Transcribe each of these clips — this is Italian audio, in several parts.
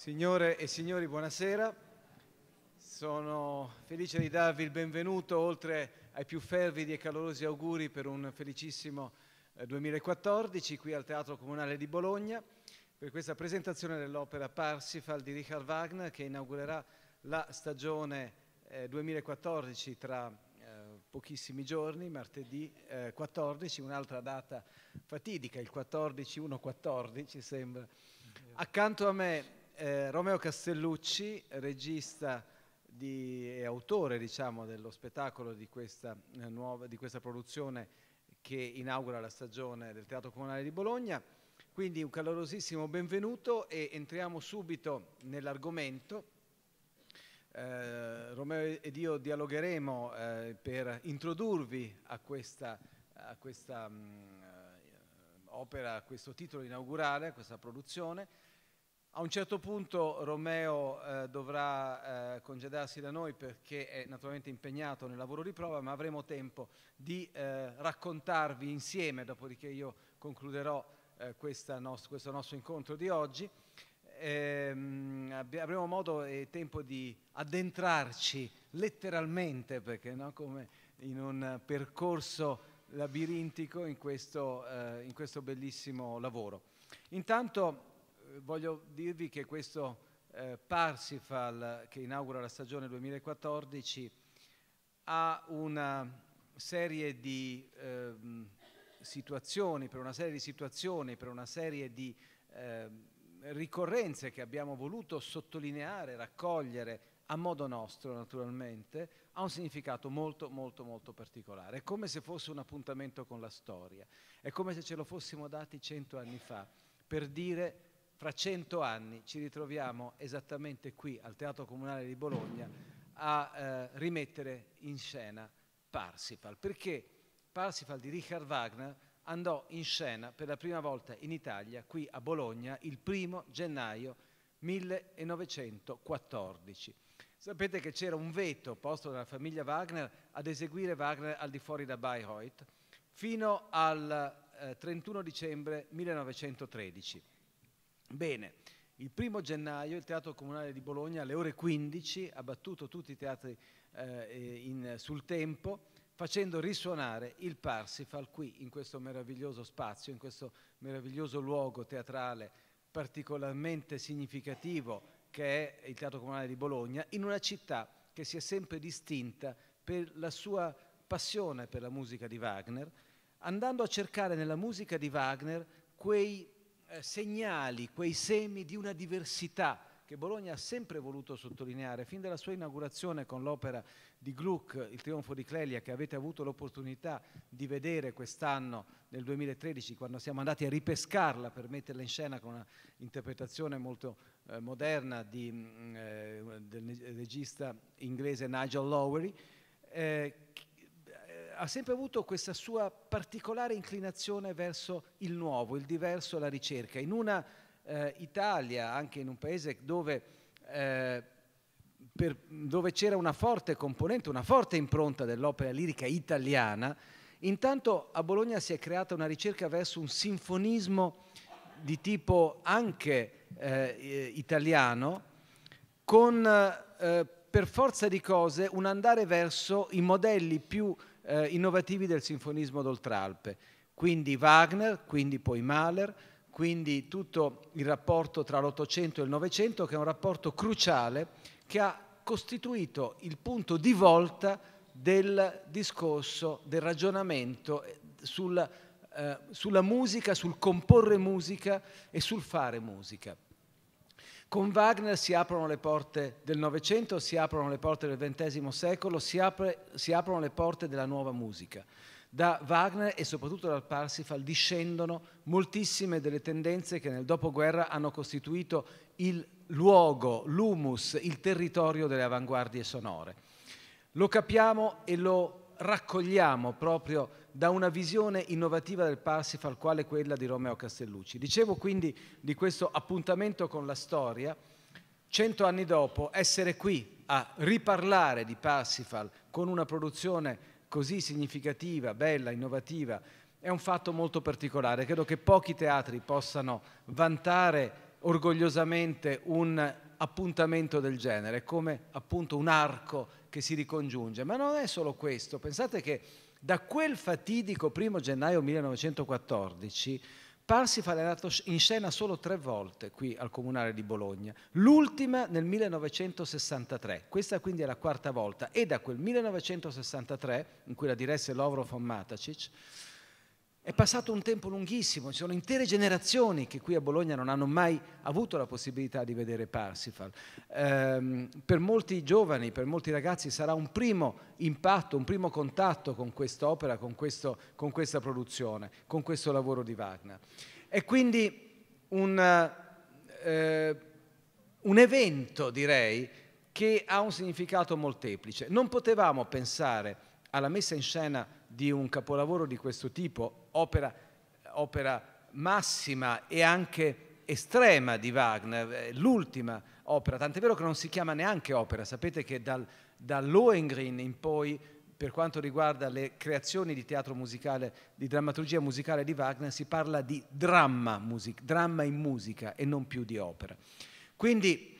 Signore e signori, buonasera. Sono felice di darvi il benvenuto, oltre ai più fervidi e calorosi auguri per un felicissimo 2014 eh, qui al Teatro Comunale di Bologna per questa presentazione dell'opera Parsifal di Richard Wagner che inaugurerà la stagione 2014 eh, tra eh, pochissimi giorni, martedì 14, un'altra data fatidica, il 14-1-14 sembra. Accanto a me eh, Romeo Castellucci, regista di, e autore diciamo, dello spettacolo di questa, eh, nuova, di questa produzione che inaugura la stagione del Teatro Comunale di Bologna. Quindi un calorosissimo benvenuto e entriamo subito nell'argomento. Eh, Romeo ed io dialogheremo eh, per introdurvi a questa, a questa mh, mm, eh, opera, a questo titolo inaugurale, a questa produzione a un certo punto Romeo eh, dovrà eh, congedarsi da noi perché è naturalmente impegnato nel lavoro di prova, ma avremo tempo di eh, raccontarvi insieme, dopodiché io concluderò eh, nost questo nostro incontro di oggi, ehm, avremo modo e tempo di addentrarci letteralmente, perché no, come in un percorso labirintico in questo, eh, in questo bellissimo lavoro. Intanto voglio dirvi che questo eh, Parsifal che inaugura la stagione 2014 ha una serie di eh, situazioni, per una serie di situazioni, per una serie di eh, ricorrenze che abbiamo voluto sottolineare, raccogliere a modo nostro naturalmente, ha un significato molto molto molto particolare. È come se fosse un appuntamento con la storia, è come se ce lo fossimo dati cento anni fa per dire fra cento anni ci ritroviamo esattamente qui al Teatro Comunale di Bologna a eh, rimettere in scena Parsifal, perché Parsifal di Richard Wagner andò in scena per la prima volta in Italia, qui a Bologna, il primo gennaio 1914. Sapete che c'era un veto posto dalla famiglia Wagner ad eseguire Wagner al di fuori da Bayreuth fino al eh, 31 dicembre 1913 Bene, il primo gennaio il Teatro Comunale di Bologna alle ore 15 ha battuto tutti i teatri eh, in, sul tempo facendo risuonare il Parsifal qui in questo meraviglioso spazio, in questo meraviglioso luogo teatrale particolarmente significativo che è il Teatro Comunale di Bologna, in una città che si è sempre distinta per la sua passione per la musica di Wagner, andando a cercare nella musica di Wagner quei eh, segnali, quei semi di una diversità che Bologna ha sempre voluto sottolineare, fin dalla sua inaugurazione con l'opera di Gluck, Il trionfo di Clelia, che avete avuto l'opportunità di vedere quest'anno nel 2013, quando siamo andati a ripescarla per metterla in scena con un'interpretazione molto eh, moderna di, mm, eh, del regista inglese Nigel Lowery, eh, ha sempre avuto questa sua particolare inclinazione verso il nuovo, il diverso, la ricerca. In una eh, Italia, anche in un paese dove, eh, per, dove c'era una forte componente, una forte impronta dell'opera lirica italiana, intanto a Bologna si è creata una ricerca verso un sinfonismo di tipo anche eh, italiano, con eh, per forza di cose un andare verso i modelli più eh, innovativi del sinfonismo d'Oltralpe. Quindi Wagner, quindi poi Mahler, quindi tutto il rapporto tra l'Ottocento e il Novecento che è un rapporto cruciale che ha costituito il punto di volta del discorso, del ragionamento eh, sul, eh, sulla musica, sul comporre musica e sul fare musica. Con Wagner si aprono le porte del Novecento, si aprono le porte del XX secolo, si, apre, si aprono le porte della nuova musica. Da Wagner e soprattutto dal Parsifal discendono moltissime delle tendenze che nel dopoguerra hanno costituito il luogo, l'humus, il territorio delle avanguardie sonore. Lo capiamo e lo raccogliamo proprio da una visione innovativa del Parsifal, quale quella di Romeo Castellucci. Dicevo quindi di questo appuntamento con la storia, cento anni dopo essere qui a riparlare di Parsifal con una produzione così significativa, bella, innovativa, è un fatto molto particolare. Credo che pochi teatri possano vantare orgogliosamente un appuntamento del genere, come appunto un arco che si ricongiunge. Ma non è solo questo, pensate che da quel fatidico 1 gennaio 1914 Parsifal è andato in scena solo tre volte qui al Comunale di Bologna, l'ultima nel 1963, questa quindi è la quarta volta e da quel 1963, in cui la diresse Lovro von Matacic, è passato un tempo lunghissimo, ci sono intere generazioni che qui a Bologna non hanno mai avuto la possibilità di vedere Parsifal. Eh, per molti giovani, per molti ragazzi sarà un primo impatto, un primo contatto con quest'opera, con, questo, con questa produzione, con questo lavoro di Wagner. È quindi un, eh, un evento, direi, che ha un significato molteplice. Non potevamo pensare alla messa in scena di un capolavoro di questo tipo, opera, opera massima e anche estrema di Wagner, eh, l'ultima opera, tant'è vero che non si chiama neanche opera, sapete che dal, da Lohengrin in poi, per quanto riguarda le creazioni di teatro musicale, di drammaturgia musicale di Wagner, si parla di dramma, music, dramma in musica e non più di opera. Quindi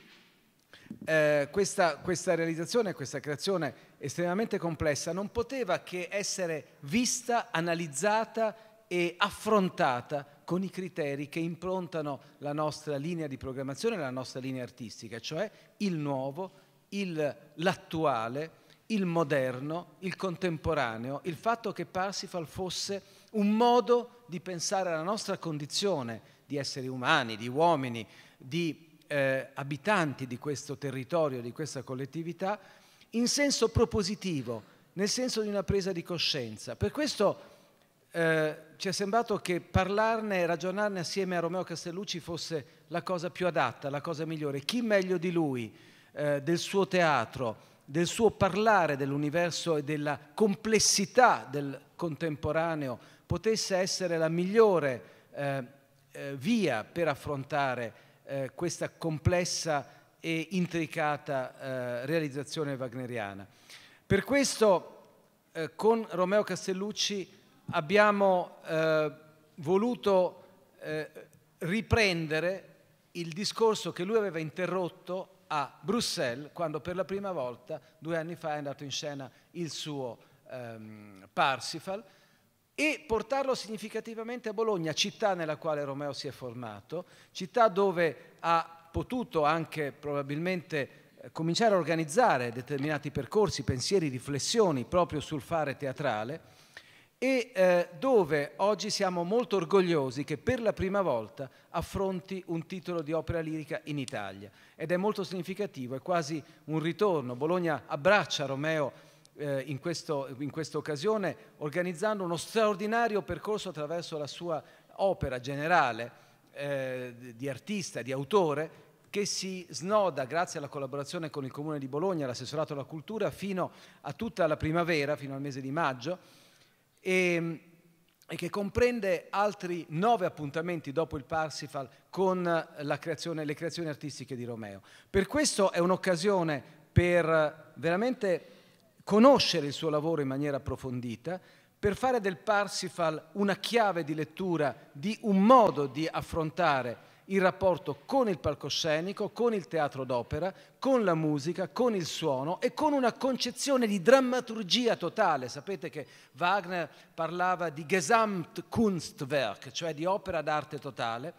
eh, questa, questa realizzazione, questa creazione estremamente complessa, non poteva che essere vista, analizzata e affrontata con i criteri che improntano la nostra linea di programmazione, la nostra linea artistica, cioè il nuovo, il, l'attuale, il moderno, il contemporaneo, il fatto che Parsifal fosse un modo di pensare alla nostra condizione di esseri umani, di uomini, di eh, abitanti di questo territorio, di questa collettività, in senso propositivo, nel senso di una presa di coscienza. Per questo eh, ci è sembrato che parlarne e ragionarne assieme a Romeo Castellucci fosse la cosa più adatta, la cosa migliore. Chi meglio di lui, eh, del suo teatro, del suo parlare dell'universo e della complessità del contemporaneo, potesse essere la migliore eh, eh via per affrontare eh, questa complessa e intricata eh, realizzazione wagneriana. Per questo eh, con Romeo Castellucci abbiamo eh, voluto eh, riprendere il discorso che lui aveva interrotto a Bruxelles quando per la prima volta due anni fa è andato in scena il suo ehm, Parsifal e portarlo significativamente a Bologna, città nella quale Romeo si è formato, città dove ha potuto anche probabilmente eh, cominciare a organizzare determinati percorsi, pensieri, riflessioni proprio sul fare teatrale e eh, dove oggi siamo molto orgogliosi che per la prima volta affronti un titolo di opera lirica in Italia ed è molto significativo, è quasi un ritorno. Bologna abbraccia Romeo eh, in, questo, in questa occasione organizzando uno straordinario percorso attraverso la sua opera generale eh, di artista, di autore, che si snoda grazie alla collaborazione con il Comune di Bologna, l'assessorato alla cultura, fino a tutta la primavera, fino al mese di maggio, e, ehm, e che comprende altri nove appuntamenti dopo il Parsifal con creazione, le creazioni artistiche di Romeo. Per questo è un'occasione per veramente conoscere il suo lavoro in maniera approfondita, per fare del Parsifal una chiave di lettura di un modo di affrontare il rapporto con il palcoscenico, con il teatro d'opera, con la musica, con il suono e con una concezione di drammaturgia totale. Sapete che Wagner parlava di Gesamtkunstwerk, cioè di opera d'arte totale,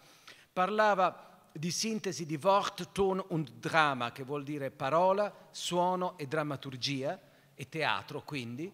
parlava di sintesi di Wort, Ton und Drama, che vuol dire parola, suono e drammaturgia, e teatro quindi,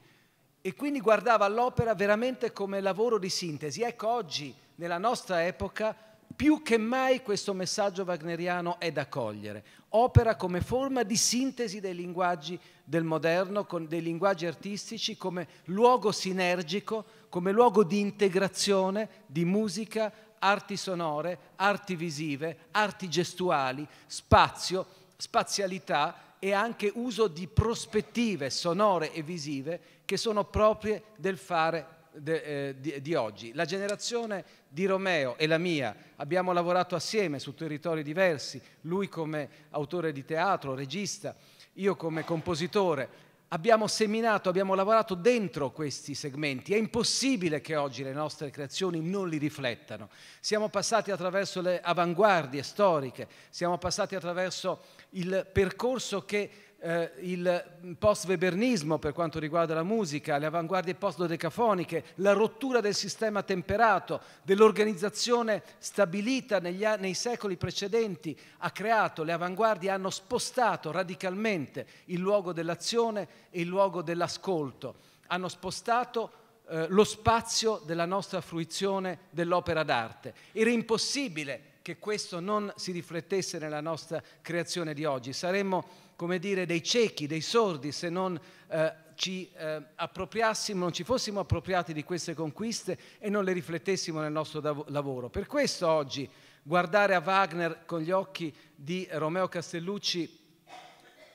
e quindi guardava l'opera veramente come lavoro di sintesi. Ecco, oggi, nella nostra epoca, più che mai questo messaggio wagneriano è da cogliere. Opera come forma di sintesi dei linguaggi del moderno, dei linguaggi artistici, come luogo sinergico, come luogo di integrazione di musica, arti sonore, arti visive, arti gestuali, spazio, spazialità e anche uso di prospettive sonore e visive che sono proprie del fare De, eh, di, di, oggi. La generazione di Romeo e la mia abbiamo lavorato assieme su territori diversi, lui come autore di teatro, regista, io come compositore abbiamo seminato, abbiamo lavorato dentro questi segmenti. È impossibile che oggi le nostre creazioni non li riflettano. Siamo passati attraverso le avanguardie storiche, siamo passati attraverso il percorso che eh, il post-webernismo per quanto riguarda la musica, le avanguardie post-dodecafoniche, la rottura del sistema temperato, dell'organizzazione stabilita negli, nei secoli precedenti, ha creato, le avanguardie hanno spostato radicalmente il luogo dell'azione e il luogo dell'ascolto, hanno spostato eh, lo spazio della nostra fruizione dell'opera d'arte. Era impossibile che questo non si riflettesse nella nostra creazione di oggi. Saremmo come dire, dei ciechi, dei sordi, se non eh, ci eh, appropriassimo, non ci fossimo appropriati di queste conquiste e non le riflettessimo nel nostro lavoro. Per questo oggi guardare a Wagner con gli occhi di Romeo Castellucci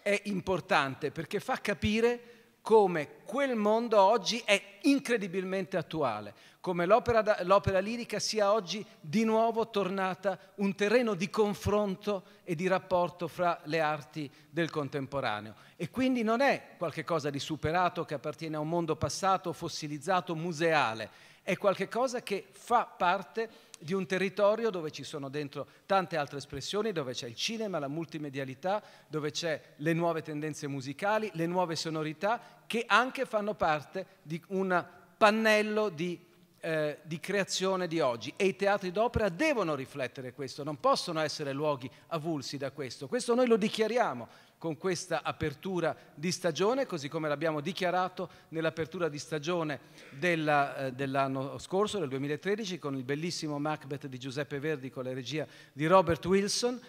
è importante perché fa capire come quel mondo oggi è incredibilmente attuale come l'opera, l'opera lirica sia oggi di nuovo tornata un terreno di confronto e di rapporto fra le arti del contemporaneo. E quindi non è qualcosa di superato che appartiene a un mondo passato, fossilizzato, museale, è qualcosa che fa parte di un territorio dove ci sono dentro tante altre espressioni, dove c'è il cinema, la multimedialità, dove c'è le nuove tendenze musicali, le nuove sonorità che anche fanno parte di un pannello di eh, di creazione di oggi e i teatri d'opera devono riflettere questo, non possono essere luoghi avulsi da questo. Questo noi lo dichiariamo con questa apertura di stagione, così come l'abbiamo dichiarato nell'apertura di stagione della, eh, dell'anno scorso, del 2013, con il bellissimo Macbeth di Giuseppe Verdi con la regia di Robert Wilson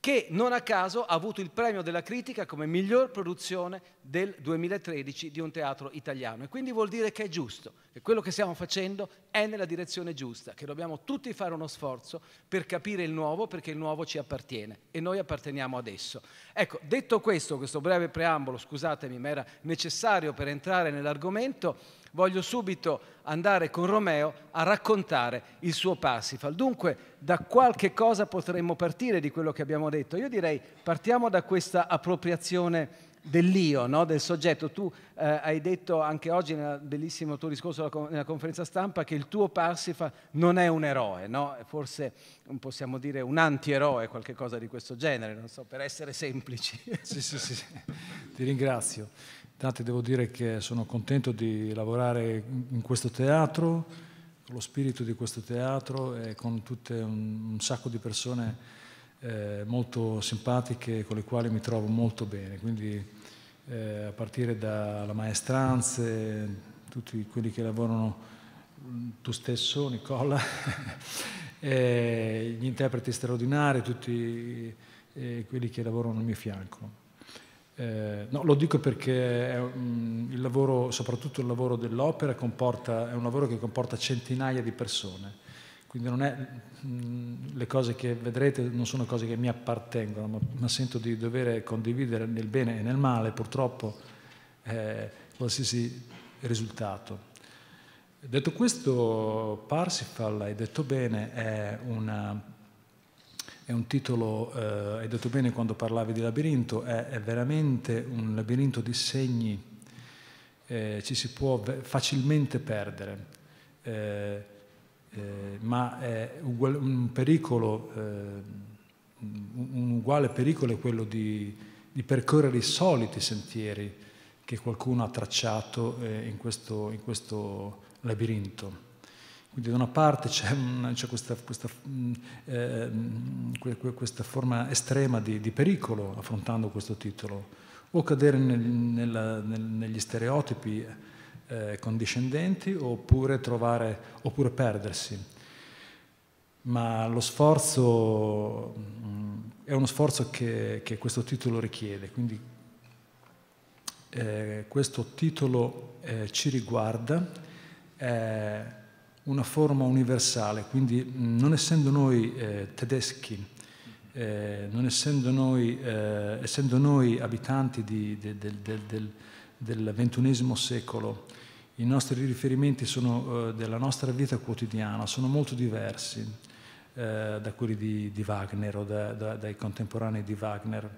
che non a caso ha avuto il premio della critica come miglior produzione del 2013 di un teatro italiano. E quindi vuol dire che è giusto, che quello che stiamo facendo è nella direzione giusta, che dobbiamo tutti fare uno sforzo per capire il nuovo, perché il nuovo ci appartiene e noi apparteniamo ad esso. Ecco, detto questo, questo breve preambolo, scusatemi, ma era necessario per entrare nell'argomento, voglio subito andare con Romeo a raccontare il suo Parsifal. Dunque, da qualche cosa potremmo partire di quello che abbiamo detto. Io direi partiamo da questa appropriazione dell'io, no? del soggetto. Tu eh, hai detto anche oggi nel bellissimo tuo discorso nella conferenza stampa che il tuo Parsifal non è un eroe, no? forse possiamo dire un antieroe, qualcosa di questo genere, non so, per essere semplici. sì, sì, sì, ti ringrazio. Intanto devo dire che sono contento di lavorare in questo teatro, con lo spirito di questo teatro e con tutte un, un sacco di persone eh, molto simpatiche con le quali mi trovo molto bene. Quindi eh, a partire dalla maestranze, tutti quelli che lavorano, mm, tu stesso Nicola, gli interpreti straordinari, tutti eh, quelli che lavorano al mio fianco. Eh, no, lo dico perché un, il lavoro, soprattutto il lavoro dell'opera, comporta, è un lavoro che comporta centinaia di persone. Quindi non è, mh, mm, le cose che vedrete non sono cose che mi appartengono, ma, ma sento di dovere condividere nel bene e nel male, purtroppo, eh, qualsiasi risultato. Detto questo, Parsifal, hai detto bene, è una è un titolo, eh, hai detto bene quando parlavi di labirinto, è, è veramente un labirinto di segni, eh, ci si può facilmente perdere, eh, eh ma è uguale, un pericolo, eh, un uguale pericolo è quello di, di, percorrere i soliti sentieri che qualcuno ha tracciato eh, in questo, in questo labirinto. Quindi da una parte c'è, c'è questa, questa, mm, eh, questa, forma estrema di, di, pericolo affrontando questo titolo, o cadere nel, nella, nel, negli stereotipi eh, condiscendenti oppure, trovare, oppure perdersi. Ma lo sforzo mh, mm, è uno sforzo che, che, questo titolo richiede, quindi eh, questo titolo eh, ci riguarda eh, una forma universale, quindi mm, non essendo noi eh, tedeschi, eh, non essendo noi, eh, essendo noi abitanti di, de, de, de, del ventunesimo secolo, i nostri riferimenti sono, eh, della nostra vita quotidiana sono molto diversi eh, da quelli di, di Wagner o da, da, dai contemporanei di Wagner.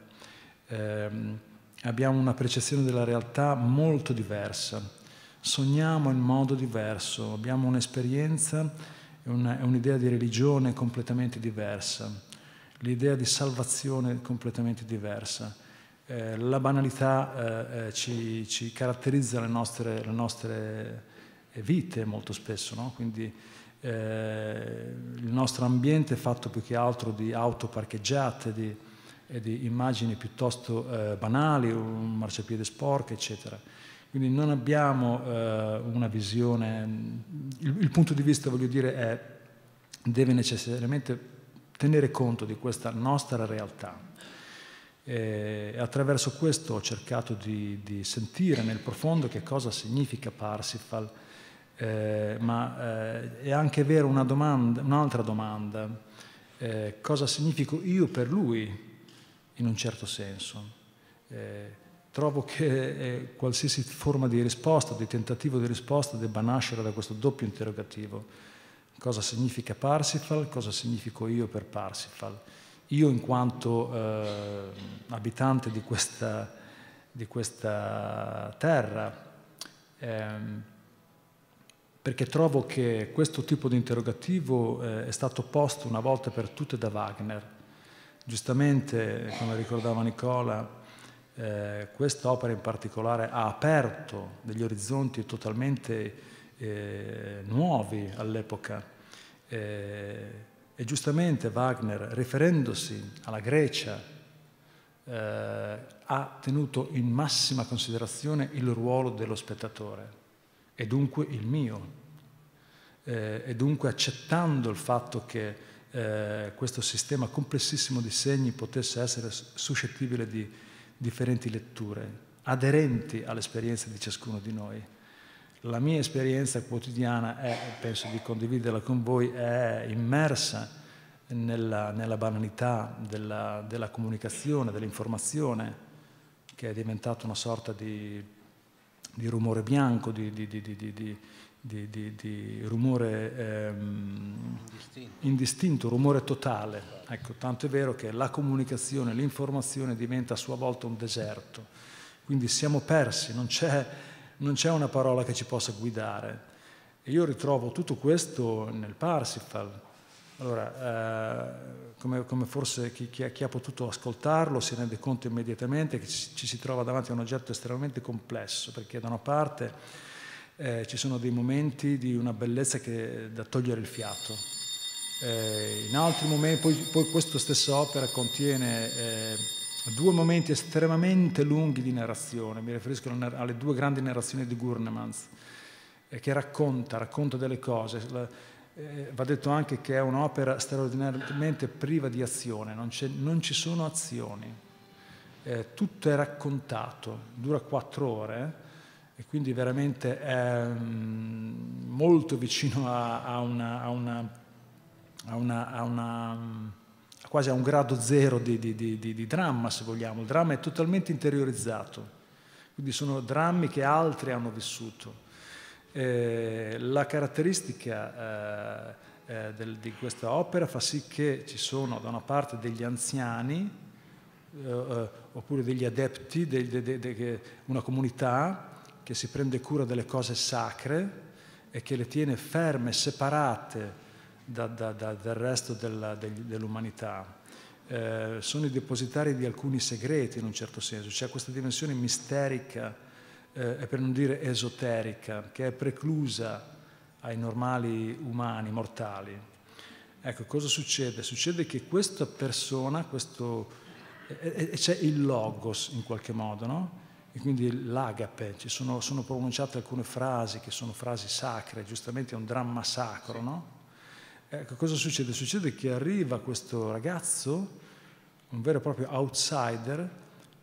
Ehm, abbiamo una percezione della realtà molto diversa sogniamo in modo diverso, abbiamo un'esperienza e un'idea di religione completamente diversa, l'idea di salvazione completamente diversa. Eh, la banalità eh, eh ci, ci, caratterizza le nostre, le nostre, eh, vite molto spesso, no? quindi eh, il nostro ambiente è fatto più che altro di auto parcheggiate, di, eh, di immagini piuttosto banali, un marciapiede sporco, eccetera. Quindi non abbiamo eh, una visione, il, il, punto di vista voglio dire è, deve necessariamente tenere conto di questa nostra realtà. Eh, e attraverso questo ho cercato di, di sentire nel profondo che cosa significa Parsifal, eh, ma eh, è anche vero un'altra domanda, un domanda eh, cosa significo io per lui in un certo senso. Eh, Trovo che eh, qualsiasi forma di risposta, di tentativo di risposta, debba nascere da questo doppio interrogativo. Cosa significa Parsifal? Cosa significo io per Parsifal? Io in quanto eh, abitante di questa, di questa terra, ehm, perché trovo che questo tipo di interrogativo eh, è stato posto una volta per tutte da Wagner. Giustamente, come ricordava Nicola, eh, quest'opera in particolare ha aperto degli orizzonti totalmente eh, nuovi all'epoca. Eh, e giustamente Wagner, riferendosi alla Grecia, eh, ha tenuto in massima considerazione il ruolo dello spettatore e dunque il mio, eh, e dunque accettando il fatto che questo sistema complessissimo di segni potesse essere suscettibile di differenti letture, aderenti all'esperienza di ciascuno di noi. La mia esperienza quotidiana è, penso di condividerla con voi, è immersa nella, nella banalità della, della comunicazione, dell'informazione, che è diventata una sorta di, di rumore bianco, di, di, di, di, di rumore ehm, indistinto. indistinto. rumore totale. Ecco, tanto è vero che la comunicazione, l'informazione diventa a sua volta un deserto. Quindi siamo persi, non c'è, non c'è una parola che ci possa guidare. E io ritrovo tutto questo nel Parsifal. Allora, eh, come, come, forse chi, chi, ha, chi, ha, potuto ascoltarlo si rende conto immediatamente che ci, ci si trova davanti a un oggetto estremamente complesso, perché da una parte eh, ci sono dei momenti di una bellezza che da togliere il fiato. Eh, in altri momenti, poi, poi, questa stessa opera contiene eh, due momenti estremamente lunghi di narrazione, mi riferisco alle due grandi narrazioni di Gurnemans, eh, che racconta, racconta delle cose. La, eh, va detto anche che è un'opera straordinariamente priva di azione, non, non ci sono azioni, eh, tutto è raccontato, dura quattro ore e quindi veramente è mm, molto vicino a, a, una, a, una, a una, mm, quasi a un grado zero di, di, di, di, dramma, se vogliamo. Il dramma è totalmente interiorizzato, quindi sono drammi che altri hanno vissuto. Eh, la caratteristica eh, eh, del, di questa opera fa sì che ci sono da una parte degli anziani, eh, eh, oppure degli adepti, dei, dei, dei, una comunità, che si prende cura delle cose sacre e che le tiene ferme, separate da, da, da, dal resto dell'umanità. eh, sono i depositari di alcuni segreti in un certo senso, c'è questa dimensione misterica eh, e per non dire esoterica che è preclusa ai normali umani, mortali. Ecco, cosa succede? Succede che questa persona, questo, e c'è il logos in qualche modo, no? e quindi l'agape, ci sono, sono, pronunciate alcune frasi che sono frasi sacre, giustamente è un dramma sacro, no? Ecco, cosa succede? Succede che arriva questo ragazzo, un vero e proprio outsider,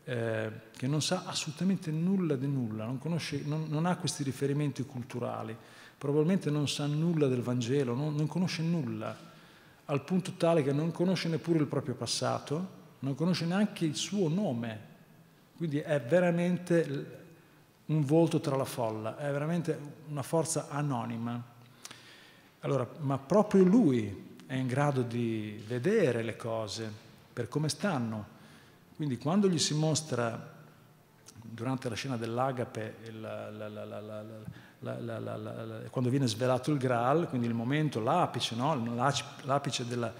eh, che non sa assolutamente nulla di nulla, non, conosce, non, non, ha questi riferimenti culturali, probabilmente non sa nulla del Vangelo, non, non conosce nulla, al punto tale che non conosce neppure il proprio passato, non conosce neanche il suo nome, quindi è veramente un volto tra la folla, è veramente una forza anonima. Allora, ma proprio lui è in grado di vedere le cose per come stanno. Quindi quando gli si mostra durante la scena dell'Agape, quando viene svelato il Graal, quindi il momento, l'apice, no? l'apice della,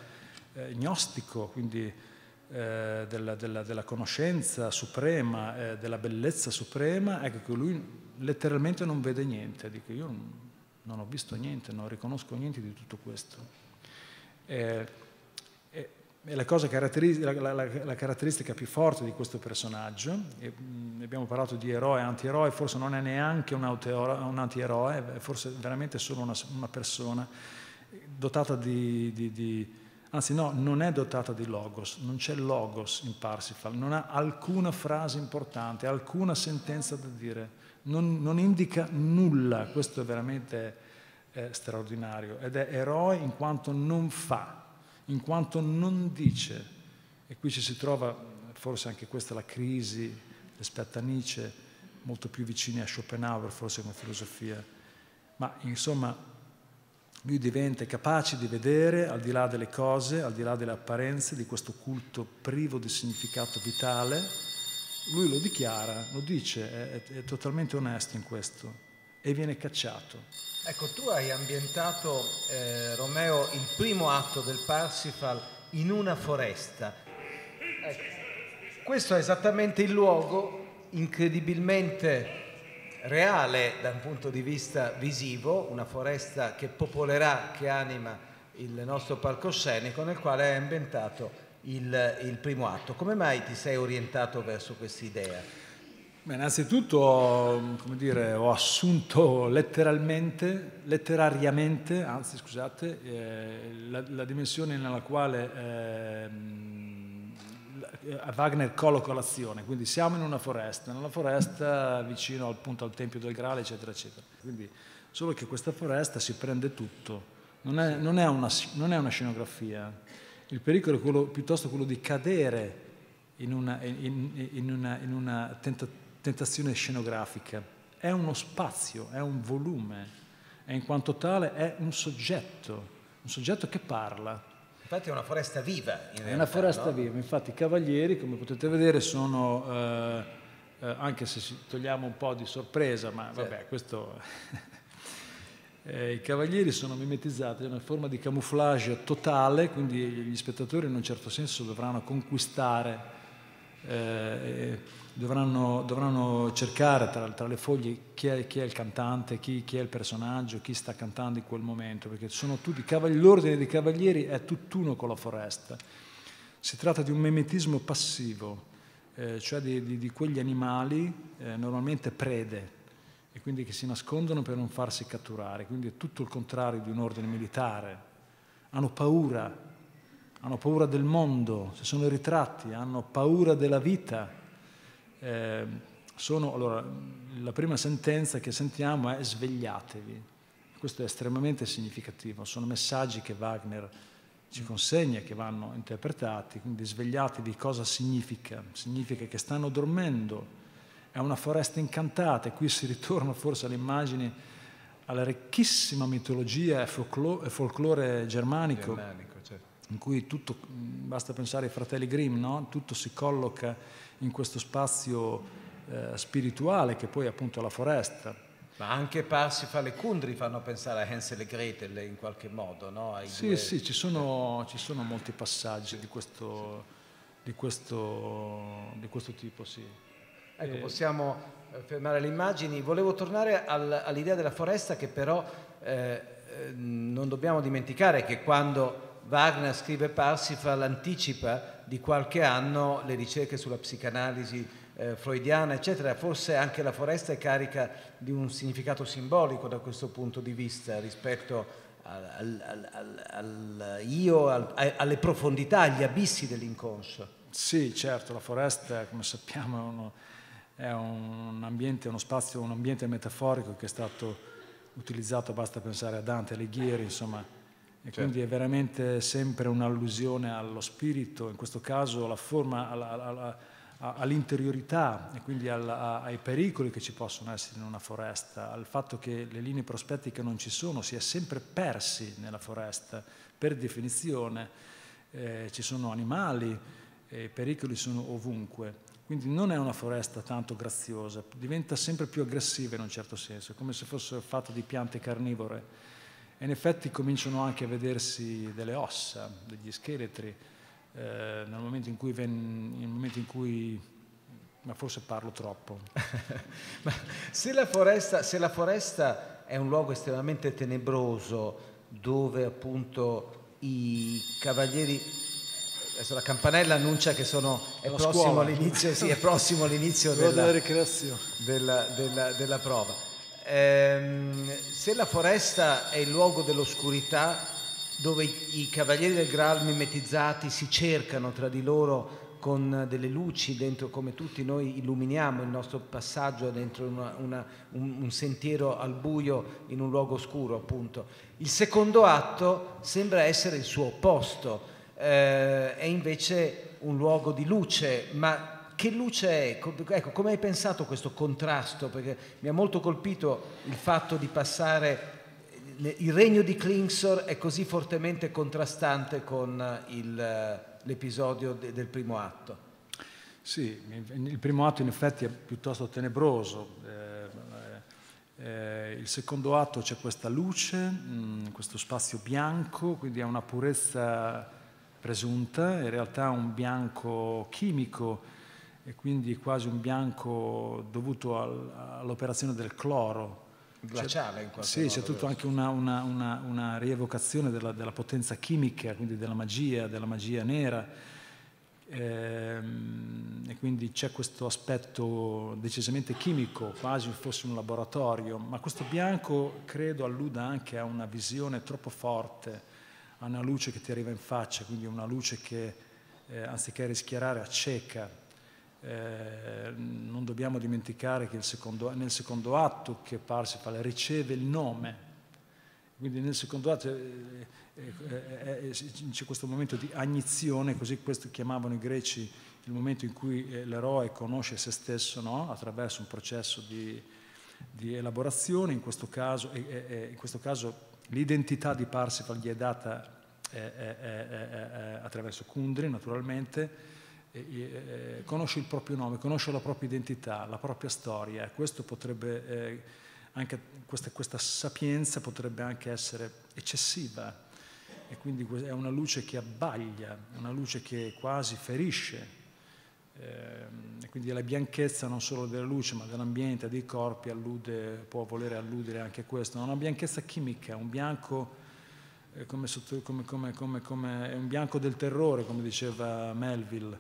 eh, gnostico, quindi eh, della, della, della, conoscenza suprema, eh, della bellezza suprema, ecco che lui letteralmente non vede niente, dico io non ho visto niente, non riconosco niente di tutto questo. E, e, e la, caratteris la, la, la, caratteristica più forte di questo personaggio, e, mh, mm, abbiamo parlato di eroe, antieroe, forse non è neanche un, un antieroe, è forse veramente solo una, una persona dotata di, di, di Anzi no, non è dotata di logos, non c'è logos in Parsifal, non ha alcuna frase importante, alcuna sentenza da dire, non, non indica nulla, questo è veramente eh, straordinario ed è eroe in quanto non fa, in quanto non dice. E qui ci si trova, forse anche questa la crisi rispetto a Nietzsche, molto più vicini a Schopenhauer forse come filosofia, ma insomma lui diventa capace di vedere al di là delle cose, al di là delle apparenze, di questo culto privo di significato vitale, lui lo dichiara, lo dice, è, è, totalmente onesto in questo e viene cacciato. Ecco, tu hai ambientato, eh, Romeo, il primo atto del Parsifal in una foresta. Ecco, questo è esattamente il luogo, incredibilmente reale da un punto di vista visivo, una foresta che popolerà, che anima il nostro palcoscenico nel quale è inventato il, il primo atto. Come mai ti sei orientato verso questa idea? Beh, innanzitutto dire, ho assunto letteralmente, letterariamente, anzi scusate, eh, la, la, dimensione nella quale eh, eh, Wagner colloca l'azione, quindi siamo in una foresta, nella foresta eh, vicino al, appunto, al Tempio del Graal, eccetera, eccetera. Quindi, solo che questa foresta si prende tutto, non è, non è, una, non è una, scenografia. Il pericolo è quello, piuttosto quello di cadere in una, in, in una, in una tenta, tentazione scenografica. È uno spazio, è un volume, e in quanto tale è un soggetto, un soggetto che parla Infatti è una foresta viva. In realtà, è una foresta no? viva, infatti i cavalieri, come potete vedere, sono, eh, eh, anche se togliamo un po' di sorpresa, ma certo. vabbè, questo... eh, I cavalieri sono mimetizzati, è una forma di camouflage totale, quindi gli spettatori in un certo senso dovranno conquistare eh, dovranno, dovranno, cercare tra, tra le foglie chi è, chi è, il cantante, chi, chi è il personaggio, chi sta cantando in quel momento, perché sono tutti, l'ordine dei cavalieri è tutt'uno con la foresta. Si tratta di un mimetismo passivo, eh, cioè di, di, di, quegli animali eh, normalmente prede e quindi che si nascondono per non farsi catturare, quindi è tutto il contrario di un ordine militare. Hanno paura hanno paura del mondo, si sono ritratti, hanno paura della vita. Eh, sono, allora, la prima sentenza che sentiamo è svegliatevi. Questo è estremamente significativo, sono messaggi che Wagner ci consegna, che vanno interpretati, quindi svegliatevi cosa significa? Significa che stanno dormendo, è una foresta incantata e qui si ritorna forse alle immagini, alla ricchissima mitologia e folklore, folklore germanico. germanico in cui tutto, mm, basta pensare ai fratelli Grimm, no? tutto si colloca in questo spazio eh, spirituale che poi appunto è la foresta. Ma anche Parsifal e Kundry fanno pensare a Hansel e Gretel in qualche modo, no? Ai sì, due... sì, ci sono, ci sono, molti passaggi di, questo, sì. di, questo, di questo tipo, sì. Ecco, e... Eh, possiamo eh, fermare le immagini. Volevo tornare al, all'idea della foresta che però eh, eh non dobbiamo dimenticare che quando Wagner, scrive Parsifal, anticipa di qualche anno le ricerche sulla psicanalisi eh, freudiana, eccetera. Forse anche la foresta è carica di un significato simbolico da questo punto di vista rispetto al, al, al, io, alle profondità, agli abissi dell'inconscio. Sì, certo, la foresta, come sappiamo, è, uno, è un ambiente, uno spazio, un ambiente metaforico che è stato utilizzato, basta pensare a Dante Alighieri, insomma, e certo. quindi è veramente sempre un'allusione allo spirito, in questo caso alla forma, alla, alla, all'interiorità e quindi al, ai pericoli che ci possono essere in una foresta, al fatto che le linee prospettiche non ci sono, si è sempre persi nella foresta, per definizione eh, ci sono animali, eh, i pericoli sono ovunque. Quindi non è una foresta tanto graziosa, diventa sempre più aggressiva in un certo senso, come se fosse fatta di piante carnivore e in effetti cominciano anche a vedersi delle ossa, degli scheletri, eh, nel, momento ven, nel momento in cui ma forse parlo troppo. se, la foresta, se la foresta è un luogo estremamente tenebroso, dove appunto i cavalieri adesso la campanella annuncia che sono, è, prossimo all'inizio, sì, è prossimo all'inizio della, della, della, della prova ehm, se la foresta è il luogo dell'oscurità dove i cavalieri del Graal mimetizzati si cercano tra di loro con delle luci dentro come tutti noi illuminiamo il nostro passaggio dentro una, una, un, un, sentiero al buio in un luogo oscuro appunto. Il secondo atto sembra essere il suo opposto, eh, è invece un luogo di luce, ma che luce è? Ecco, come hai pensato questo contrasto? Perché mi ha molto colpito il fatto di passare il regno di Klingsor è così fortemente contrastante con eh, il, eh, l'episodio de, del primo atto. Sì, il primo atto in effetti è piuttosto tenebroso. Eh, eh, il secondo atto c'è questa luce, mh, mm, questo spazio bianco, quindi ha una purezza presunta, in realtà un bianco chimico e quindi quasi un bianco dovuto al, all'operazione del cloro. Cioè, Glaciale in qualche sì, modo. Sì, c'è tutto anche una, una, una, una rievocazione della, della, potenza chimica, quindi della magia, della magia nera. E, ehm, e quindi c'è questo aspetto decisamente chimico, quasi fosse un laboratorio, ma questo bianco credo alluda anche a una visione troppo forte, a una luce che ti arriva in faccia, quindi una luce che eh, anziché rischiarare acceca eh, non dobbiamo dimenticare che secondo, nel secondo atto che Parsifal riceve il nome, quindi nel secondo atto eh, eh, eh, eh c'è questo momento di agnizione, così questo chiamavano i greci il momento in cui eh, l'eroe conosce se stesso no? attraverso un processo di, di elaborazione, in questo caso, caso l'identità di Parsifal gli è data attraverso Kundry naturalmente, eh, conosce il proprio nome, conosce la propria identità, la propria storia, questo potrebbe, eh, anche, questa, questa, sapienza potrebbe anche essere eccessiva e quindi è una luce che abbaglia, una luce che quasi ferisce. Ehm, e quindi la bianchezza non solo della luce ma dell'ambiente, dei corpi, allude, può volere alludere anche a questo, una bianchezza chimica, un bianco eh, come, come, come, come, è un bianco del terrore, come diceva Melville,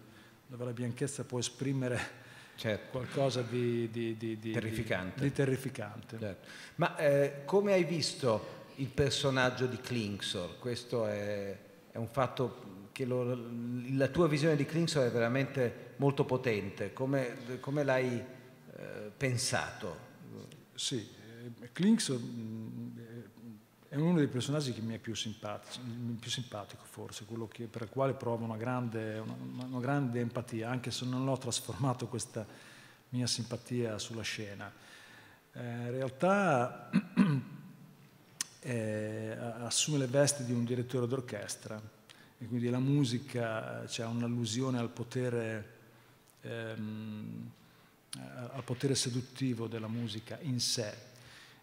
dove la bianchezza può esprimere Certo. qualcosa di, di, di, di, terrificante. di terrificante. Certo. Ma eh, come hai visto il personaggio di Klingsor? Questo è, è un fatto che lo, la tua visione di Klingsor è veramente molto potente. Come, come l'hai eh, pensato? Sì, eh, Klingsor mm, è uno dei personaggi che mi è più simpatico, mm, più simpatico forse, quello che, per il quale provo una grande, una, una grande, empatia, anche se non l'ho trasformato questa mia simpatia sulla scena. Eh, in realtà eh, assume le vesti di un direttore d'orchestra e quindi la musica eh, c'è cioè un'allusione al potere, ehm, al potere seduttivo della musica in sé,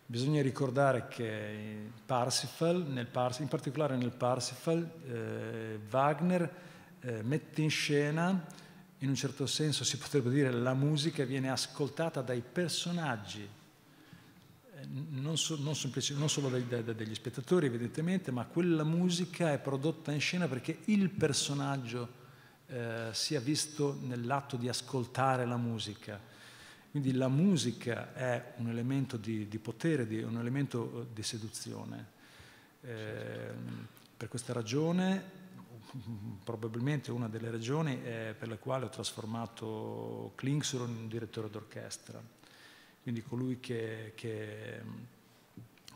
Bisogna ricordare che Parsifal, nel Pars in particolare nel Parsifal, eh, Wagner eh, mette in scena, in un certo senso si potrebbe dire, la musica viene ascoltata dai personaggi, eh, non, so, non, non solo dai, dai, dagli spettatori evidentemente, ma quella musica è prodotta in scena perché il personaggio eh, sia visto nell'atto di ascoltare la musica quindi la musica è un elemento di, di potere, di, un elemento eh, di seduzione. Eh, per questa ragione probabilmente una delle ragioni è per la quale ho trasformato Klingsor in un direttore d'orchestra, quindi colui che, che,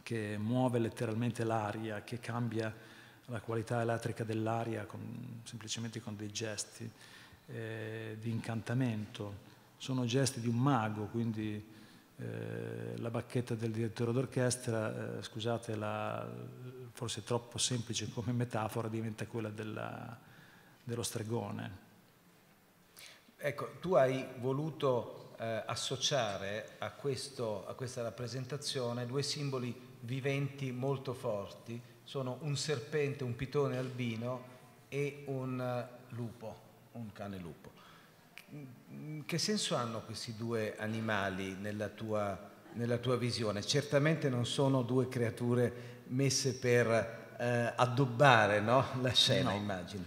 che, muove letteralmente l'aria, che cambia la qualità elettrica dell'aria semplicemente con dei gesti eh, di incantamento sono gesti di un mago, quindi eh, la bacchetta del direttore d'orchestra, eh, scusate, la, forse troppo semplice come metafora, diventa quella della, dello stregone. Ecco, tu hai voluto eh, associare a, questo, a questa rappresentazione due simboli viventi molto forti, sono un serpente, un pitone albino e un eh, lupo, un cane lupo. Mm, che senso hanno questi due animali nella tua, nella tua visione? Certamente non sono due creature messe per eh, addobbare no? la scena, no. immagino.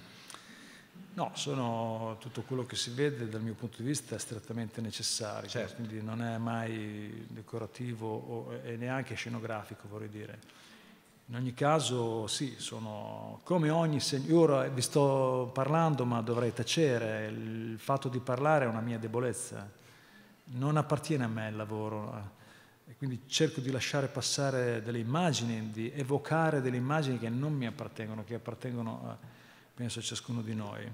No, sono tutto quello che si vede dal mio punto di vista è strettamente necessario, certo. quindi non è mai decorativo o, e neanche scenografico, vorrei dire. In ogni caso, sì, sono come ogni ora vi sto parlando, ma dovrei tacere. Il fatto di parlare è una mia debolezza. Non appartiene a me il lavoro. E quindi cerco di lasciare passare delle immagini, di evocare delle immagini che non mi appartengono, che appartengono, a, penso, a ciascuno di noi.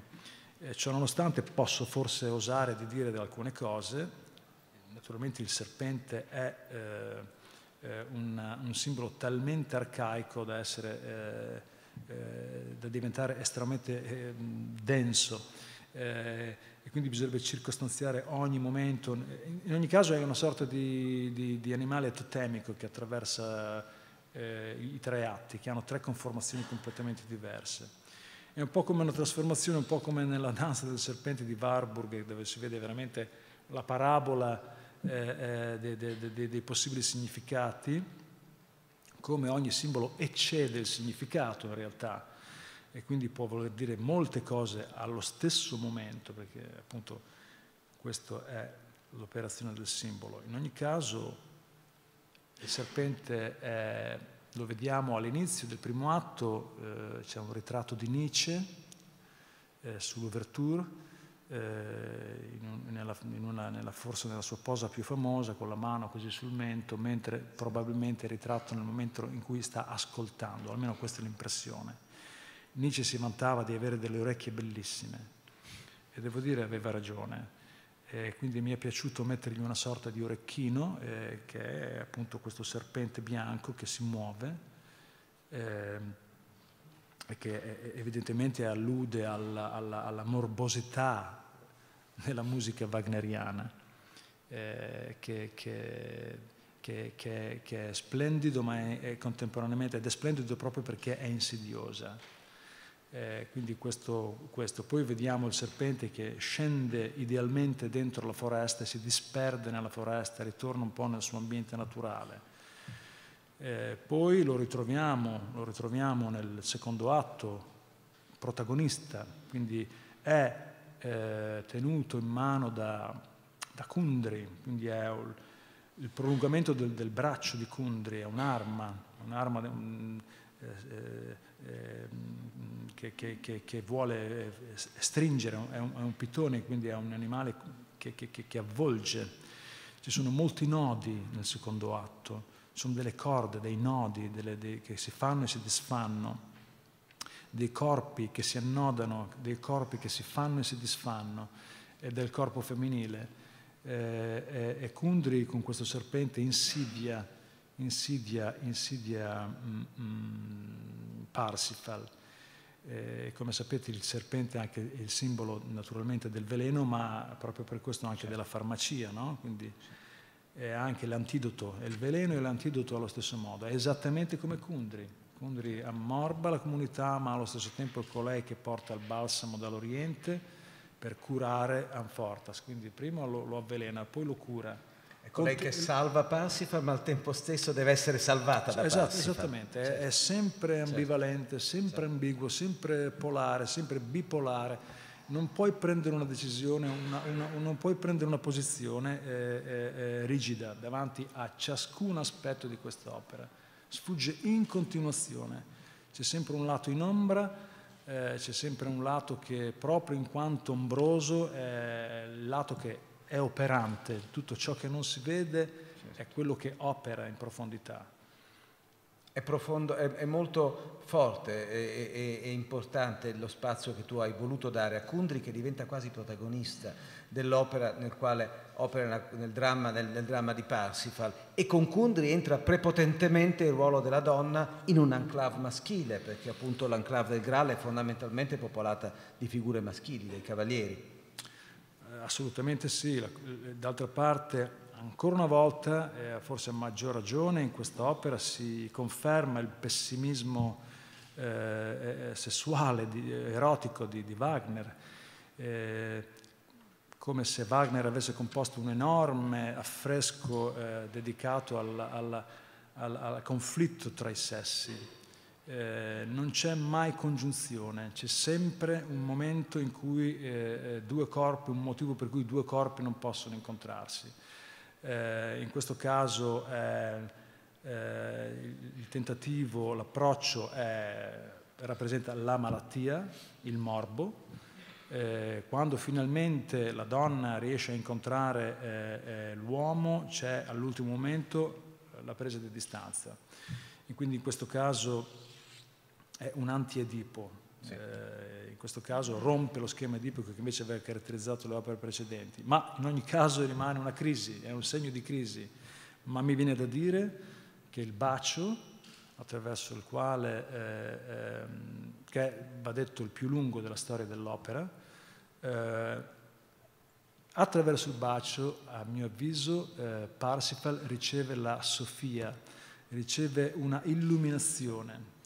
E ciononostante posso forse osare di dire alcune cose, naturalmente il serpente è eh, eh, un, un, simbolo talmente arcaico da, essere, eh, eh, da diventare estremamente eh, denso. Eh, e quindi bisognerebbe circostanziare ogni momento. In ogni caso è una sorta di, di, di animale totemico che attraversa eh, i tre atti, che hanno tre conformazioni completamente diverse. È un po' come una trasformazione, un po' come nella danza del serpente di Warburg, dove si vede veramente la parabola eh, eh dei, dei, dei possibili significati, come ogni simbolo eccede il significato in realtà e quindi può voler dire molte cose allo stesso momento, perché appunto questa è l'operazione del simbolo. In ogni caso il serpente è, lo vediamo all'inizio del primo atto, eh, c'è un ritratto di Nietzsche eh, sull'ouverture, eh, nella, una, nella, forse nella sua posa più famosa, con la mano così sul mento, mentre probabilmente è ritratto nel momento in cui sta ascoltando, almeno questa è l'impressione. Nietzsche si vantava di avere delle orecchie bellissime e devo dire aveva ragione. E quindi mi è piaciuto mettergli una sorta di orecchino, eh, che è appunto questo serpente bianco che si muove. Eh, che eh, evidentemente allude alla, alla, alla morbosità della musica wagneriana, eh, che, che, che, che, è splendido ma è, è, contemporaneamente, ed è splendido proprio perché è insidiosa. Eh, quindi questo, questo, Poi vediamo il serpente che scende idealmente dentro la foresta, si disperde nella foresta, ritorna un po' nel suo ambiente naturale eh, poi lo ritroviamo, lo ritroviamo, nel secondo atto, protagonista, quindi è eh, tenuto in mano da, da Kundri, quindi è il, il prolungamento del, del, braccio di Kundri, è un'arma, un'arma un, eh, eh ehm, che, che, che, che, vuole eh, stringere, è un, è un, pitone, quindi è un animale che avvolge. Ci sono molti nodi nel secondo atto sono delle corde, dei nodi delle, dei, che si fanno e si disfanno, dei corpi che si annodano, dei corpi che si fanno e si disfanno, e del corpo femminile. Eh, e, e Kundri con questo serpente insidia, insidia, insidia mh, mm, mh, mm, Parsifal. Eh, come sapete il serpente è anche il simbolo naturalmente del veleno, ma proprio per questo anche certo. della farmacia, no? Quindi, è anche l'antidoto, è il veleno e l'antidoto allo stesso modo, è esattamente come Kundri. Kundri ammorba la comunità, ma allo stesso tempo è colei che porta il balsamo dall'Oriente per curare Anfortas. Quindi prima lo, lo avvelena, poi lo cura. È colei che salva Parsifal, ma al tempo stesso deve essere salvata da esatto, Parsifal. Esattamente, certo. è, è, sempre certo. ambivalente, sempre certo. ambiguo, sempre polare, sempre bipolare non puoi prendere una decisione, una, una, non puoi prendere una posizione eh, eh, eh rigida davanti a ciascun aspetto di questa opera. Sfugge in continuazione. C'è sempre un lato in ombra, eh, c'è sempre un lato che proprio in quanto ombroso è eh, il lato che è operante. Tutto ciò che non si vede è quello che opera in profondità è, profondo, è, è molto forte e, importante lo spazio che tu hai voluto dare a Kundry che diventa quasi protagonista dell'opera nel quale opera nel dramma, nel, nel dramma di Parsifal e con Kundry entra prepotentemente il ruolo della donna in un enclave maschile perché appunto l'enclave del Graal è fondamentalmente popolata di figure maschili, dei cavalieri. Eh, assolutamente sì, d'altra parte ancora una volta, eh, forse a maggior ragione, in questa opera si conferma il pessimismo eh, eh, sessuale, di, erotico di, di Wagner, eh, come se Wagner avesse composto un enorme affresco eh, dedicato al, al, al, al, conflitto tra i sessi. Eh, non c'è mai congiunzione, c'è sempre un momento in cui due corpi, un motivo per cui due corpi non possono incontrarsi eh, in questo caso eh, eh, il tentativo, l'approccio rappresenta la malattia, il morbo, eh, quando finalmente la donna riesce a incontrare eh, eh, l'uomo c'è all'ultimo momento la presa di distanza e quindi in questo caso è un anti-edipo, sì. eh, in questo caso rompe lo schema edipico che invece aveva caratterizzato le opere precedenti, ma in ogni caso rimane una crisi, è un segno di crisi, ma mi viene da dire che il bacio attraverso il quale, eh, eh, che è, va detto il più lungo della storia dell'opera, eh, attraverso il bacio, a mio avviso, eh, Parsifal riceve la Sofia, riceve una illuminazione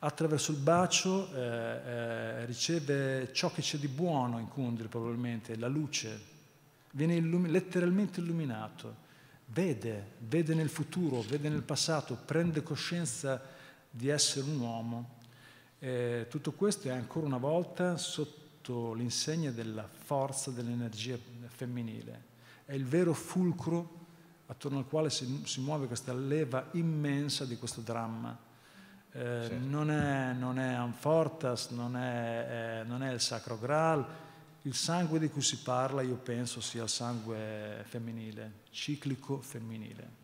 attraverso il bacio eh, eh, riceve ciò che c'è di buono in Kundri probabilmente, la luce, viene illumi letteralmente illuminato, vede, vede nel futuro, vede nel passato, prende coscienza di essere un uomo. Eh, tutto questo è ancora una volta sotto l'insegna della forza dell'energia femminile, è il vero fulcro attorno al quale si, si muove questa leva immensa di questo dramma certo. non, è, non è Anfortas, non è, eh, non è il Sacro Graal. Il sangue di cui si parla, io penso, sia il sangue femminile, ciclico femminile.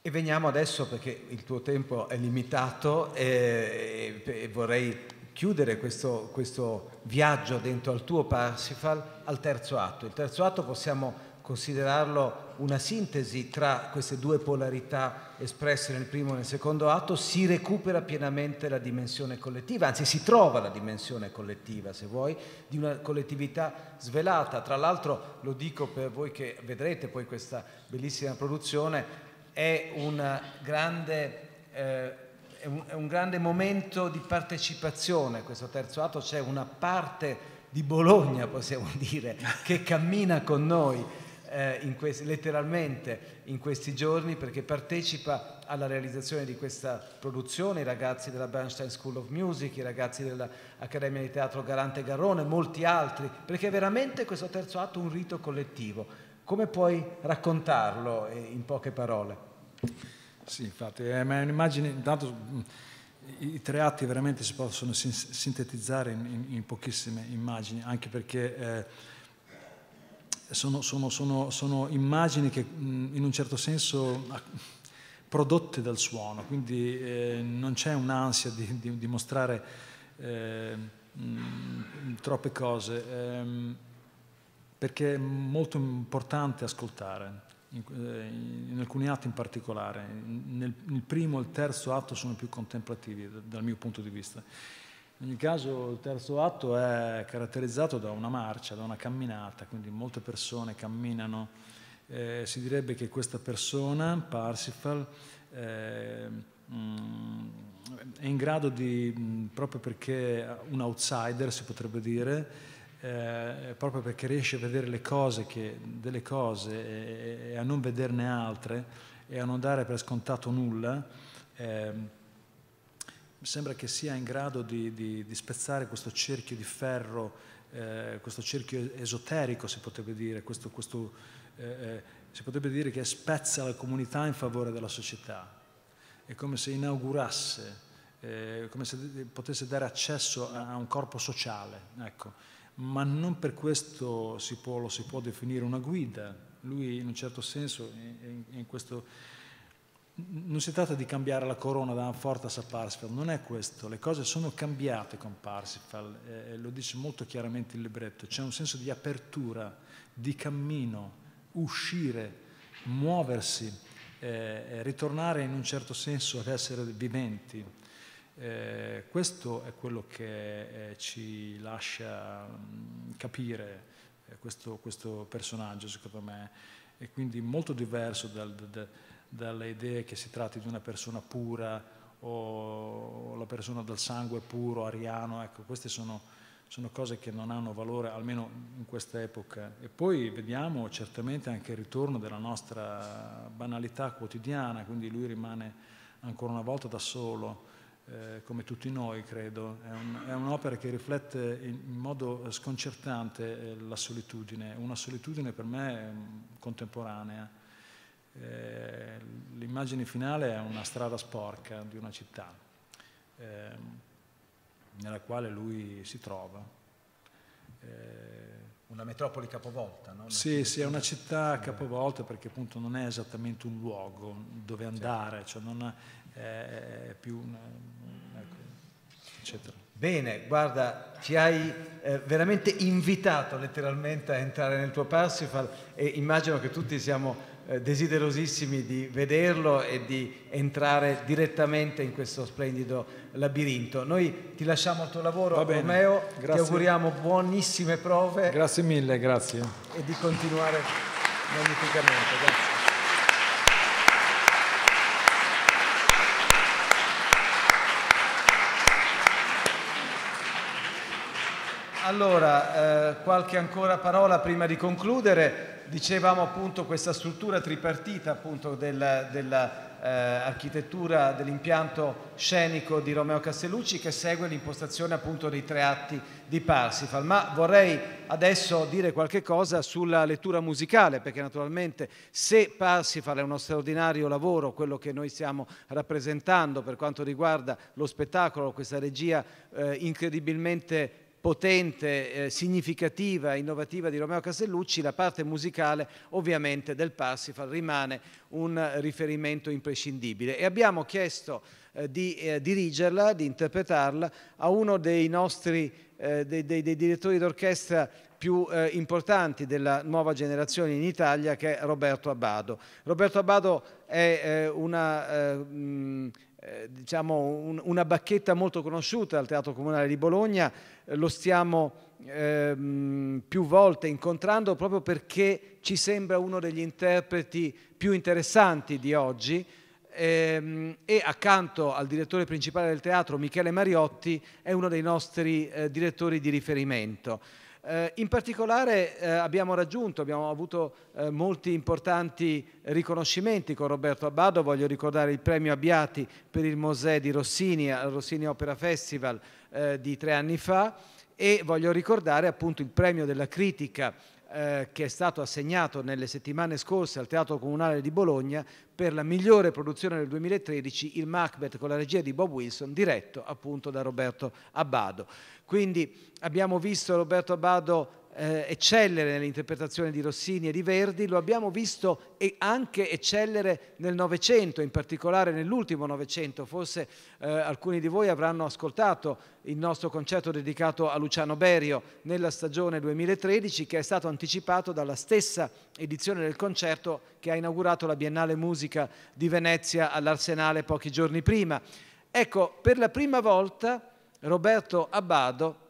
E veniamo adesso, perché il tuo tempo è limitato, e, e, e vorrei chiudere questo, questo viaggio dentro al tuo Parsifal al terzo atto. Il terzo atto possiamo considerarlo una sintesi tra queste due polarità espresse nel primo e nel secondo atto, si recupera pienamente la dimensione collettiva, anzi si trova la dimensione collettiva, se vuoi, di una collettività svelata. Tra l'altro, lo dico per voi che vedrete poi questa bellissima produzione, è, grande, eh, è, un, è un grande momento di partecipazione questo terzo atto, c'è cioè una parte di Bologna, possiamo dire, che cammina con noi eh, in questi, letteralmente in questi giorni perché partecipa alla realizzazione di questa produzione, i ragazzi della Bernstein School of Music, i ragazzi dell'Accademia di Teatro Garante Garrone, molti altri, perché è veramente questo terzo atto un rito collettivo. Come puoi raccontarlo eh, in poche parole? Sì, infatti, eh, è un'immagine, intanto mm, i tre atti veramente si possono sintetizzare in, in, in pochissime immagini, anche perché... Eh, sono, sono, sono, sono immagini che in un certo senso ah, prodotte dal suono, quindi eh, non c'è un'ansia di, di, di mostrare eh, mh, troppe cose, ehm, perché è molto importante ascoltare, in, eh, in, alcuni atti in particolare. Nel, il primo e il terzo atto sono più contemplativi dal mio punto di vista. In ogni caso il terzo atto è caratterizzato da una marcia, da una camminata, quindi molte persone camminano. Eh, si direbbe che questa persona, Parsifal, eh, mh, mm, è in grado di, mh, mm, proprio perché un outsider si potrebbe dire, eh, proprio perché riesce a vedere le cose che, delle cose e, e, a non vederne altre e a non dare per scontato nulla, ehm, mi sembra che sia in grado di, di, di spezzare questo cerchio di ferro, eh, questo cerchio esoterico si potrebbe dire, questo, questo, eh, eh, si potrebbe dire che spezza la comunità in favore della società. È come se inaugurasse, eh, come se potesse dare accesso a, a un corpo sociale, ecco. ma non per questo si può, lo si può definire una guida. Lui in un certo senso, in, in questo non si tratta di cambiare la corona da Anfortas a Parsifal, non è questo, le cose sono cambiate con Parsifal, eh, lo dice molto chiaramente il libretto, c'è un senso di apertura, di cammino, uscire, muoversi, eh, ritornare in un certo senso ad essere viventi. Eh, questo è quello che eh, ci lascia mh, mm, capire eh, questo, questo, personaggio, secondo me, e quindi molto diverso dal, dal dalle idee che si tratti di una persona pura o la persona dal sangue puro, ariano, ecco, queste sono, sono cose che non hanno valore, almeno in questa epoca. E poi vediamo certamente anche il ritorno della nostra banalità quotidiana, quindi lui rimane ancora una volta da solo, eh, come tutti noi credo. È, un'opera che riflette in, modo sconcertante eh, la solitudine, una solitudine per me mm, contemporanea. Eh, l'immagine finale è una strada sporca di una città eh, nella quale lui si trova. Eh, una metropoli capovolta, no? Una sì, sì, è una città capovolta perché appunto non è esattamente un luogo dove andare, certo. cioè non è, più un... Ecco, eccetera. Bene, guarda, ci hai eh, veramente invitato letteralmente a entrare nel tuo Parsifal e immagino che tutti siamo eh, desiderosissimi di vederlo e di entrare direttamente in questo splendido labirinto. Noi ti lasciamo al tuo lavoro, Romeo, grazie. ti auguriamo buonissime prove. Grazie mille, grazie. E di continuare magnificamente. Grazie. Allora, eh, qualche ancora parola prima di concludere. Dicevamo appunto questa struttura tripartita appunto dell'architettura del, eh, dell'impianto scenico di Romeo Castellucci che segue l'impostazione appunto dei tre atti di Parsifal. Ma vorrei adesso dire qualche cosa sulla lettura musicale perché naturalmente se Parsifal è uno straordinario lavoro, quello che noi stiamo rappresentando per quanto riguarda lo spettacolo, questa regia eh, incredibilmente potente, eh, significativa, innovativa di Romeo Castellucci, la parte musicale ovviamente del Parsifal rimane un riferimento imprescindibile. E abbiamo chiesto eh, di eh, dirigerla, di interpretarla a uno dei nostri eh, dei, dei, dei direttori d'orchestra più eh, importanti della nuova generazione in Italia che è Roberto Abbado. Roberto Abbado è eh, una eh, mh, eh, diciamo un, una bacchetta molto conosciuta al Teatro Comunale di Bologna, eh, lo stiamo ehm, più volte incontrando proprio perché ci sembra uno degli interpreti più interessanti di oggi ehm, e accanto al direttore principale del teatro Michele Mariotti è uno dei nostri eh, direttori di riferimento. Eh, in particolare eh, abbiamo raggiunto, abbiamo avuto eh, molti importanti riconoscimenti con Roberto Abbado, voglio ricordare il premio Abbiati per il Mosè di Rossini al Rossini Opera Festival eh, di tre anni fa e voglio ricordare appunto il premio della critica eh, che è stato assegnato nelle settimane scorse al Teatro Comunale di Bologna per la migliore produzione del 2013, il Macbeth con la regia di Bob Wilson, diretto appunto da Roberto Abbado. Quindi abbiamo visto Roberto Abbado eh, eccellere nell'interpretazione di Rossini e di Verdi, lo abbiamo visto anche eccellere nel Novecento, in particolare nell'ultimo Novecento. Forse eh, alcuni di voi avranno ascoltato il nostro concerto dedicato a Luciano Berio nella stagione 2013, che è stato anticipato dalla stessa edizione del concerto che ha inaugurato la Biennale Musica di Venezia all'Arsenale pochi giorni prima. Ecco, per la prima volta Roberto Abbado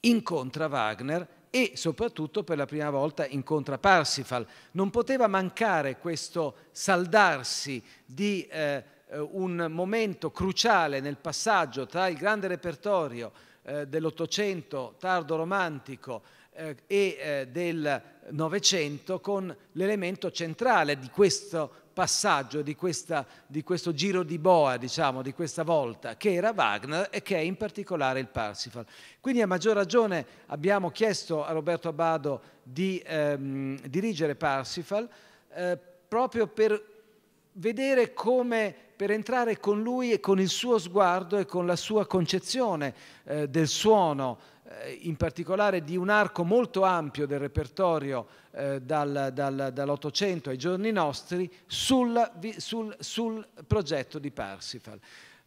incontra Wagner e soprattutto per la prima volta incontra Parsifal. Non poteva mancare questo saldarsi di eh, un momento cruciale nel passaggio tra il grande repertorio eh, dell'Ottocento tardo romantico eh, e eh, del Novecento con l'elemento centrale di questo passaggio di, questa, di, questo giro di boa, diciamo, di questa volta, che era Wagner e che è in particolare il Parsifal. Quindi a maggior ragione abbiamo chiesto a Roberto Abbado di ehm, dirigere Parsifal eh, proprio per vedere come per entrare con lui e con il suo sguardo e con la sua concezione eh, del suono, eh, in particolare di un arco molto ampio del repertorio eh, dal, dal, dall'Ottocento ai giorni nostri sul, sul, sul progetto di Parsifal.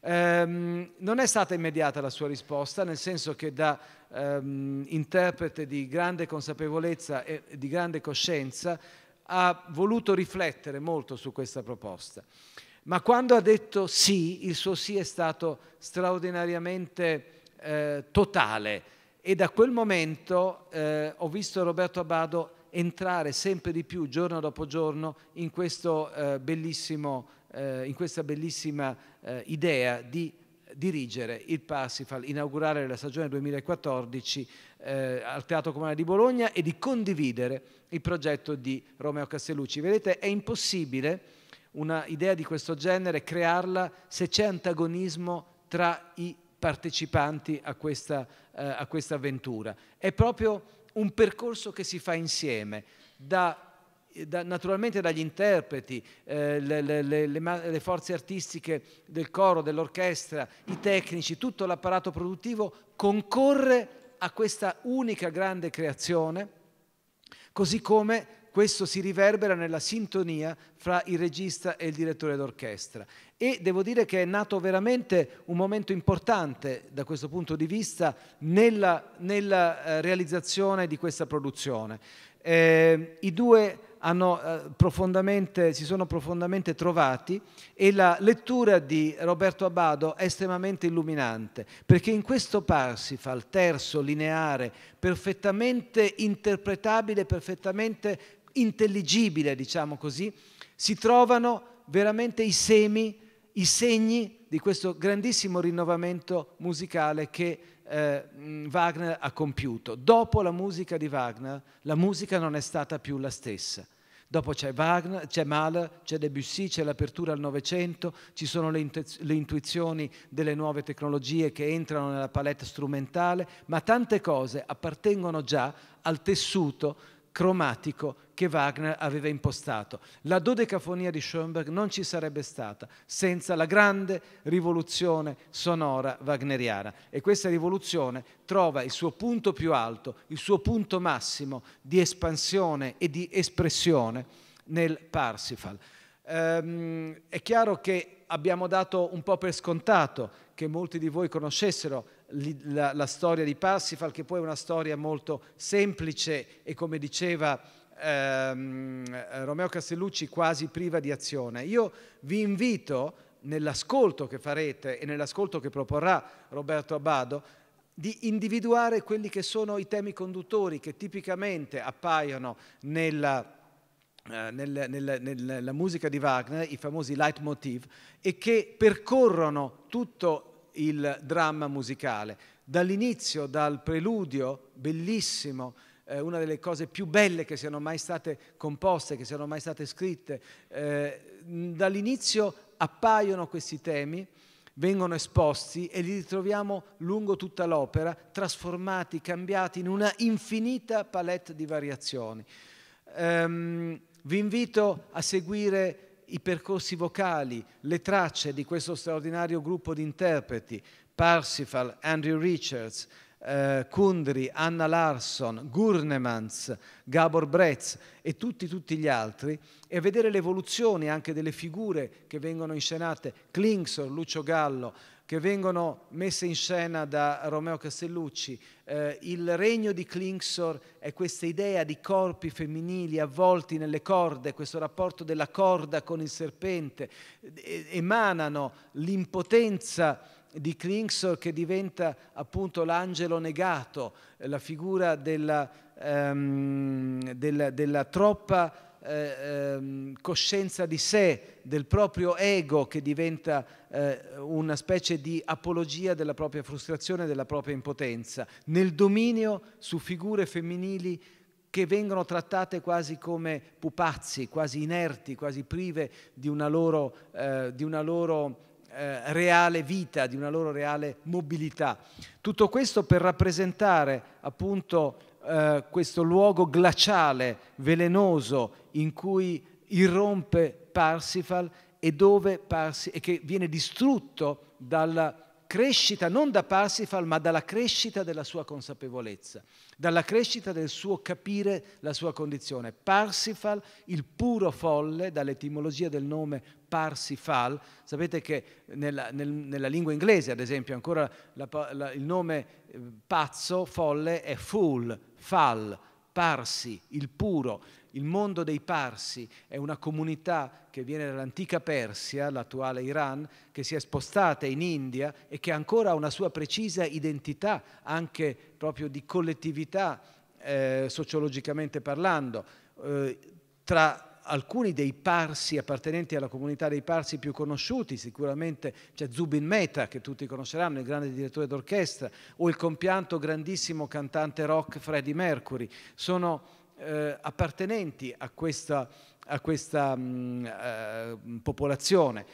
Ehm, non è stata immediata la sua risposta, nel senso che da ehm, interprete di grande consapevolezza e di grande coscienza ha voluto riflettere molto su questa proposta. Ma quando ha detto sì, il suo sì è stato straordinariamente eh, totale, e da quel momento eh, ho visto Roberto Abbado entrare sempre di più giorno dopo giorno in, questo, eh, eh, in questa bellissima eh, idea di dirigere il Parsifal, inaugurare la stagione 2014 eh, al Teatro Comune di Bologna e di condividere il progetto di Romeo Castellucci. Vedete, è impossibile una idea di questo genere crearla se c'è antagonismo tra i partecipanti a questa, eh, a questa avventura. È proprio un percorso che si fa insieme, da da, naturalmente dagli interpreti, eh, le, le, le, le, forze artistiche del coro, dell'orchestra, i tecnici, tutto l'apparato produttivo concorre a questa unica grande creazione, così come questo si riverbera nella sintonia fra il regista e il direttore d'orchestra. E devo dire che è nato veramente un momento importante da questo punto di vista nella, nella eh, realizzazione di questa produzione. Eh, I due hanno, eh, si sono profondamente trovati e la lettura di Roberto Abbado è estremamente illuminante, perché in questo Parsifal, terzo, lineare, perfettamente interpretabile, perfettamente intelligibile, diciamo così, si trovano veramente i semi, i segni di questo grandissimo rinnovamento musicale che eh, mm, Wagner ha compiuto. Dopo la musica di Wagner, la musica non è stata più la stessa. Dopo c'è Wagner, c'è Mahler, c'è Debussy, c'è l'apertura al Novecento, ci sono le, le, intuizioni delle nuove tecnologie che entrano nella palette strumentale, ma tante cose appartengono già al tessuto cromatico che Wagner aveva impostato. La dodecafonia di Schoenberg non ci sarebbe stata senza la grande rivoluzione sonora wagneriana e questa rivoluzione trova il suo punto più alto, il suo punto massimo di espansione e di espressione nel Parsifal. Ehm, è chiaro che abbiamo dato un po' per scontato che molti di voi conoscessero la, la storia di Parsifal, che poi è una storia molto semplice e come diceva ehm, Romeo Castellucci, quasi priva di azione. Io vi invito, nell'ascolto che farete e nell'ascolto che proporrà Roberto Abbado, di individuare quelli che sono i temi conduttori che tipicamente appaiono nella... Eh, nel, nel, nella musica di Wagner, i famosi leitmotiv, e che percorrono tutto il il dramma musicale. Dall'inizio, dal preludio, bellissimo, eh, una delle cose più belle che siano mai state composte, che siano mai state scritte, eh, dall'inizio appaiono questi temi, vengono esposti e li ritroviamo lungo tutta l'opera, trasformati, cambiati in una infinita palette di variazioni. Um, vi invito a seguire i percorsi vocali, le tracce di questo straordinario gruppo di interpreti, Parsifal, Andrew Richards, eh, Kundry, Anna Larsson, Gurnemans, Gabor Brez e tutti, tutti gli altri, e vedere l'evoluzione anche delle figure che vengono inscenate, Klingsor, Lucio Gallo, che vengono messe in scena da Romeo Castellucci. Eh, il regno di Klingsor è questa idea di corpi femminili avvolti nelle corde, questo rapporto della corda con il serpente, emanano l'impotenza di Klingsor che diventa appunto l'angelo negato, la figura della, um, della, della troppa eh, ehm, coscienza di sé, del proprio ego che diventa eh, una specie di apologia della propria frustrazione, della propria impotenza, nel dominio su figure femminili che vengono trattate quasi come pupazzi, quasi inerti, quasi prive di una loro, eh, di una loro eh, reale vita, di una loro reale mobilità. Tutto questo per rappresentare appunto eh, questo luogo glaciale, velenoso, in cui irrompe Parsifal e, Parsi e che viene distrutto dalla crescita non da Parsifal, ma dalla crescita della sua consapevolezza, dalla crescita del suo capire la sua condizione. Parsifal, il puro folle, dall'etimologia del nome Parsifal, sapete che nella, nel, nella lingua inglese, ad esempio, ancora la, la, il nome eh, pazzo, folle, è fool, fal, parsi, il puro il mondo dei Parsi è una comunità che viene dall'antica Persia, l'attuale Iran, che si è spostata in India e che ancora ha una sua precisa identità, anche proprio di collettività eh, sociologicamente parlando. Eh, tra alcuni dei parsi appartenenti alla comunità dei parsi più conosciuti, sicuramente c'è Zubin Mehta che tutti conosceranno, il grande direttore d'orchestra, o il compianto grandissimo cantante rock Freddie Mercury. Sono eh, appartenenti a questa, a questa mh, mm, eh, popolazione.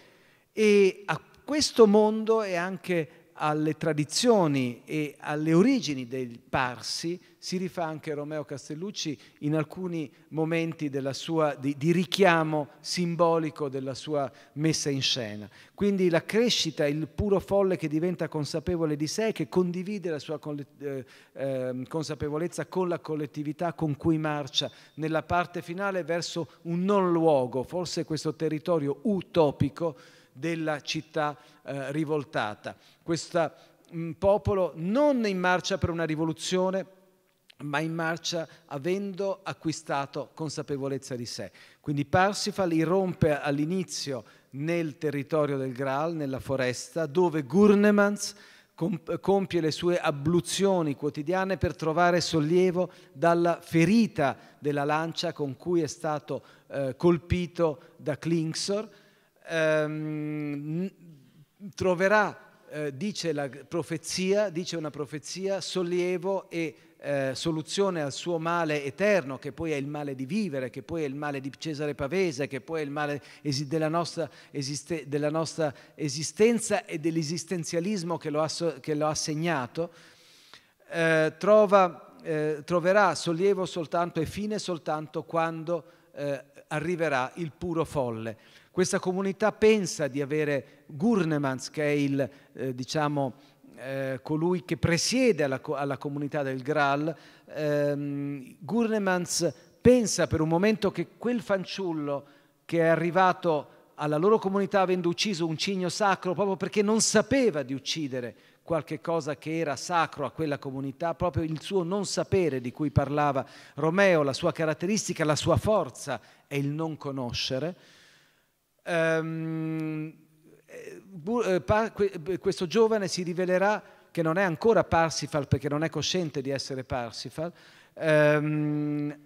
E a questo mondo è anche alle tradizioni e alle origini dei Parsi si rifà anche Romeo Castellucci in alcuni momenti sua, di, di, richiamo simbolico della sua messa in scena. Quindi la crescita, il puro folle che diventa consapevole di sé, che condivide la sua eh, eh, consapevolezza con la collettività con cui marcia nella parte finale verso un non luogo, forse questo territorio utopico della città eh, rivoltata. Questo mm, popolo non in marcia per una rivoluzione, ma in marcia avendo acquistato consapevolezza di sé. Quindi Parsifal irrompe all'inizio nel territorio del Graal, nella foresta, dove Gurnemans compie le sue abluzioni quotidiane per trovare sollievo dalla ferita della lancia con cui è stato eh, colpito da Klingsor ehm, troverà, eh, dice la profezia, dice una profezia, sollievo e eh, soluzione al suo male eterno, che poi è il male di vivere, che poi è il male di Cesare Pavese, che poi è il male esi- della, nostra esiste- della, nostra esistenza e dell'esistenzialismo che lo ha, so- che lo ha segnato, eh, trova, eh, troverà sollievo soltanto e fine soltanto quando eh, arriverà il puro folle. Questa comunità pensa di avere Gurnemans, che è il, eh, diciamo, eh, colui che presiede alla, alla comunità del Graal. Ehm, Gurnemans pensa per un momento che quel fanciullo che è arrivato alla loro comunità avendo ucciso un cigno sacro proprio perché non sapeva di uccidere qualche cosa che era sacro a quella comunità, proprio il suo non sapere di cui parlava Romeo, la sua caratteristica, la sua forza è il non conoscere ehm, eh, eh, eh, questo giovane si rivelerà che non è ancora Parsifal perché non è cosciente di essere Parsifal, ehm,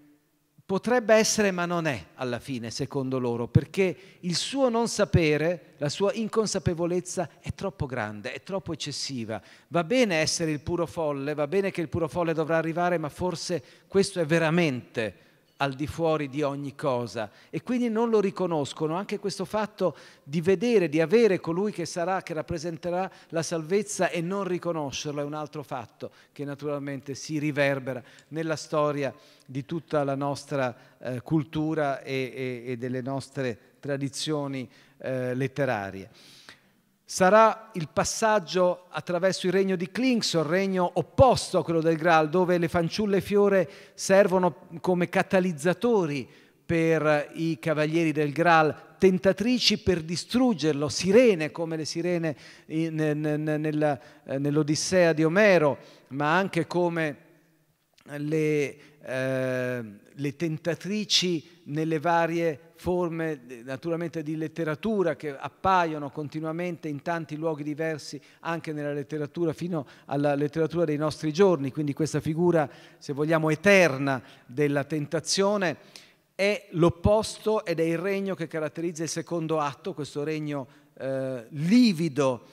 potrebbe essere ma non è alla fine secondo loro, perché il suo non sapere, la sua inconsapevolezza è troppo grande, è troppo eccessiva. Va bene essere il puro folle, va bene che il puro folle dovrà arrivare, ma forse questo è veramente al di fuori di ogni cosa e quindi non lo riconoscono. Anche questo fatto di vedere, di avere colui che sarà, che rappresenterà la salvezza e non riconoscerlo è un altro fatto che naturalmente si riverbera nella storia di tutta la nostra eh, cultura e, e, e, delle nostre tradizioni eh, letterarie sarà il passaggio attraverso il regno di Klingsor, regno opposto a quello del Graal, dove le fanciulle fiore servono come catalizzatori per i cavalieri del Graal, tentatrici per distruggerlo, sirene come le sirene eh, nell'Odissea di Omero, ma anche come le, eh, le tentatrici nelle varie forme naturalmente di letteratura che appaiono continuamente in tanti luoghi diversi anche nella letteratura fino alla letteratura dei nostri giorni, quindi questa figura se vogliamo eterna della tentazione è l'opposto ed è il regno che caratterizza il secondo atto, questo regno eh, livido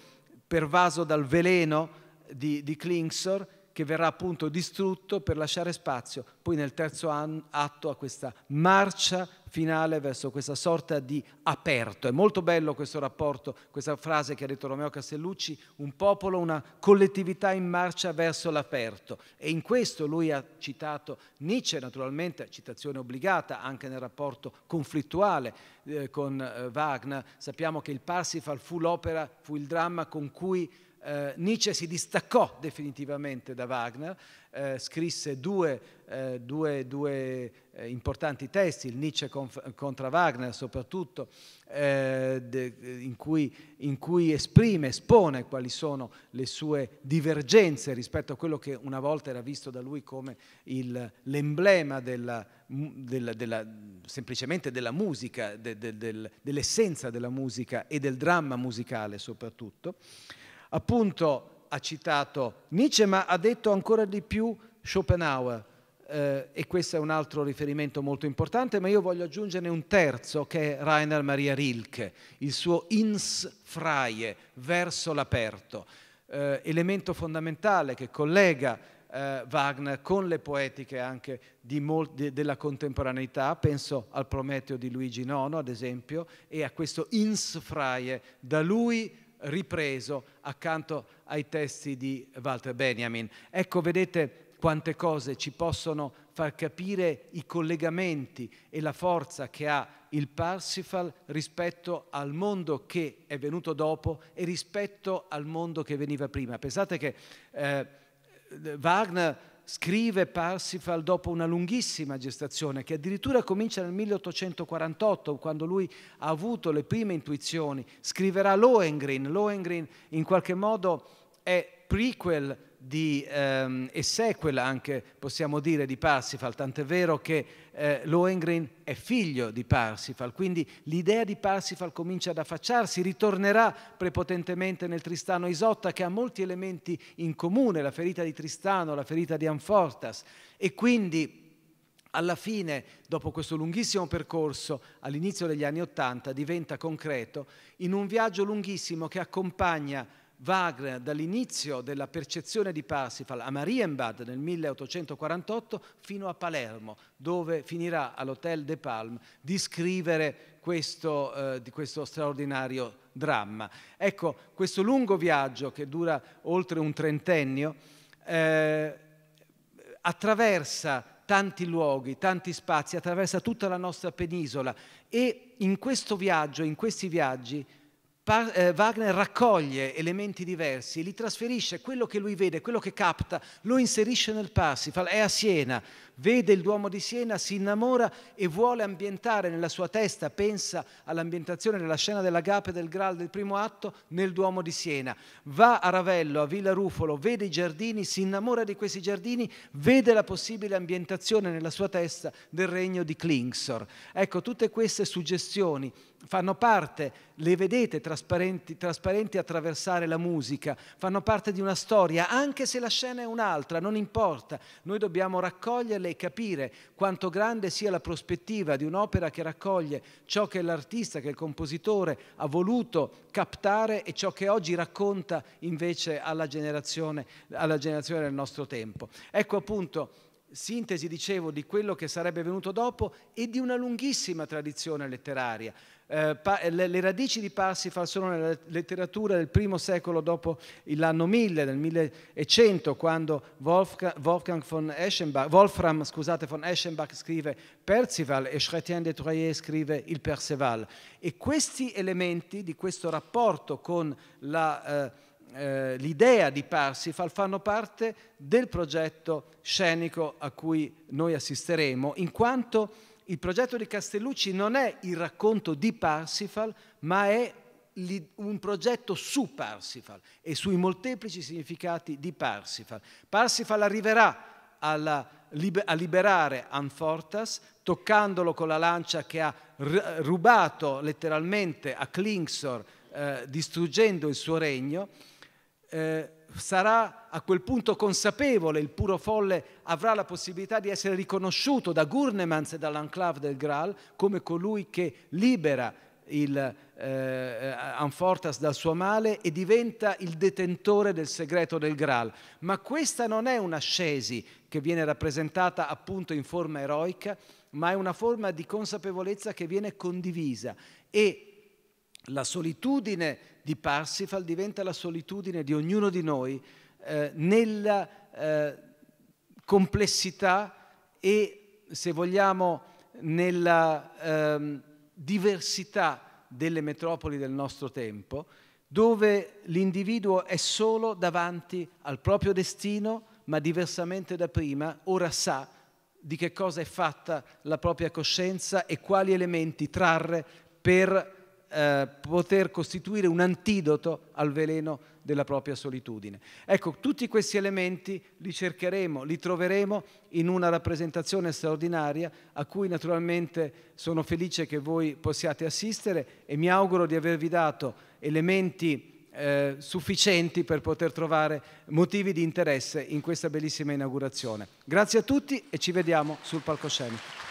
pervaso dal veleno di, di Klingsor che verrà appunto distrutto per lasciare spazio poi nel terzo atto a questa marcia finale verso questa sorta di aperto. È molto bello questo rapporto, questa frase che ha detto Romeo Castellucci, un popolo, una collettività in marcia verso l'aperto. E in questo lui ha citato Nietzsche, naturalmente, citazione obbligata anche nel rapporto conflittuale eh, con eh, Wagner. Sappiamo che il Parsifal fu l'opera, fu il dramma con cui eh, Nietzsche si distaccò definitivamente da Wagner, eh, scrisse due, eh, due, due eh, importanti testi, il Nietzsche contro Wagner soprattutto, eh, de, in, cui, in, cui, esprime, espone quali sono le sue divergenze rispetto a quello che una volta era visto da lui come il, l'emblema della, della, della, semplicemente della musica, de, de, dell'essenza della musica e del dramma musicale soprattutto appunto ha citato Nietzsche, ma ha detto ancora di più Schopenhauer. Eh, e questo è un altro riferimento molto importante, ma io voglio aggiungerne un terzo che è Rainer Maria Rilke, il suo ins freie, verso l'aperto, eh, elemento fondamentale che collega eh, Wagner con le poetiche anche molti, della contemporaneità, penso al Prometeo di Luigi IX ad esempio, e a questo ins freie, da lui ripreso accanto ai testi di Walter Benjamin. Ecco, vedete quante cose ci possono far capire i collegamenti e la forza che ha il Parsifal rispetto al mondo che è venuto dopo e rispetto al mondo che veniva prima. Pensate che eh, Wagner scrive Parsifal dopo una lunghissima gestazione che addirittura comincia nel 1848 quando lui ha avuto le prime intuizioni, scriverà Lohengrin, Lohengrin in qualche modo è prequel di ehm, essequela anche, possiamo dire, di Parsifal, tant'è vero che eh, Lohengrin è figlio di Parsifal, quindi l'idea di Parsifal comincia ad affacciarsi, ritornerà prepotentemente nel Tristano Isotta che ha molti elementi in comune, la ferita di Tristano, la ferita di Anfortas e quindi alla fine, dopo questo lunghissimo percorso, all'inizio degli anni Ottanta, diventa concreto in un viaggio lunghissimo che accompagna Wagner dall'inizio della percezione di Parsifal a Marienbad nel 1848 fino a Palermo, dove finirà all'Hotel de Palme di scrivere questo, eh, di questo straordinario dramma. Ecco, questo lungo viaggio che dura oltre un trentennio eh, attraversa tanti luoghi, tanti spazi, attraversa tutta la nostra penisola e in questo viaggio, in questi viaggi, eh, Wagner raccoglie elementi diversi, li trasferisce, quello che lui vede, quello che capta, lo inserisce nel Parsifal, è a Siena, vede il Duomo di Siena, si innamora e vuole ambientare nella sua testa, pensa all'ambientazione della scena dell'agape del Graal del primo atto nel Duomo di Siena. Va a Ravello, a Villa Rufolo, vede i giardini, si innamora di questi giardini, vede la possibile ambientazione nella sua testa del regno di Klingsor. Ecco, tutte queste suggestioni fanno parte, le vedete trasparenti, trasparenti, attraversare la musica, fanno parte di una storia, anche se la scena è un'altra, non importa, noi dobbiamo raccoglierle e capire quanto grande sia la prospettiva di un'opera che raccoglie ciò che l'artista, che il compositore ha voluto captare e ciò che oggi racconta invece alla generazione, alla generazione del nostro tempo. Ecco appunto sintesi, dicevo, di quello che sarebbe venuto dopo e di una lunghissima tradizione letteraria. Eh, eh, le, radici di Parsifal sono nella letteratura del primo secolo dopo l'anno 1000, nel 1100, quando Wolfgang, von Eschenbach, Wolfram scusate, von Eschenbach scrive Percival e Chrétien de Troyes scrive Il Perceval. E questi elementi di questo rapporto con la... Eh, eh l'idea di Parsifal fanno parte del progetto scenico a cui noi assisteremo, in quanto il progetto di Castellucci non è il racconto di Parsifal, ma è un progetto su Parsifal e sui molteplici significati di Parsifal. Parsifal arriverà alla, a liberare Anfortas, toccandolo con la lancia che ha rubato letteralmente a Klingsor, eh, distruggendo il suo regno. Eh, sarà a quel punto consapevole, il puro folle avrà la possibilità di essere riconosciuto da Gurnemans e dall'enclave del Graal come colui che libera il eh, Anfortas dal suo male e diventa il detentore del segreto del Graal. Ma questa non è un'ascesi che viene rappresentata appunto in forma eroica, ma è una forma di consapevolezza che viene condivisa e la solitudine di Parsifal diventa la solitudine di ognuno di noi eh, nella eh, complessità e, se vogliamo, nella ehm, diversità delle metropoli del nostro tempo, dove l'individuo è solo davanti al proprio destino, ma diversamente da prima, ora sa di che cosa è fatta la propria coscienza e quali elementi trarre per eh, poter costituire un antidoto al veleno della propria solitudine. Ecco, tutti questi elementi li cercheremo, li troveremo in una rappresentazione straordinaria a cui naturalmente sono felice che voi possiate assistere e mi auguro di avervi dato elementi eh, sufficienti per poter trovare motivi di interesse in questa bellissima inaugurazione. Grazie a tutti e ci vediamo sul palcoscenico.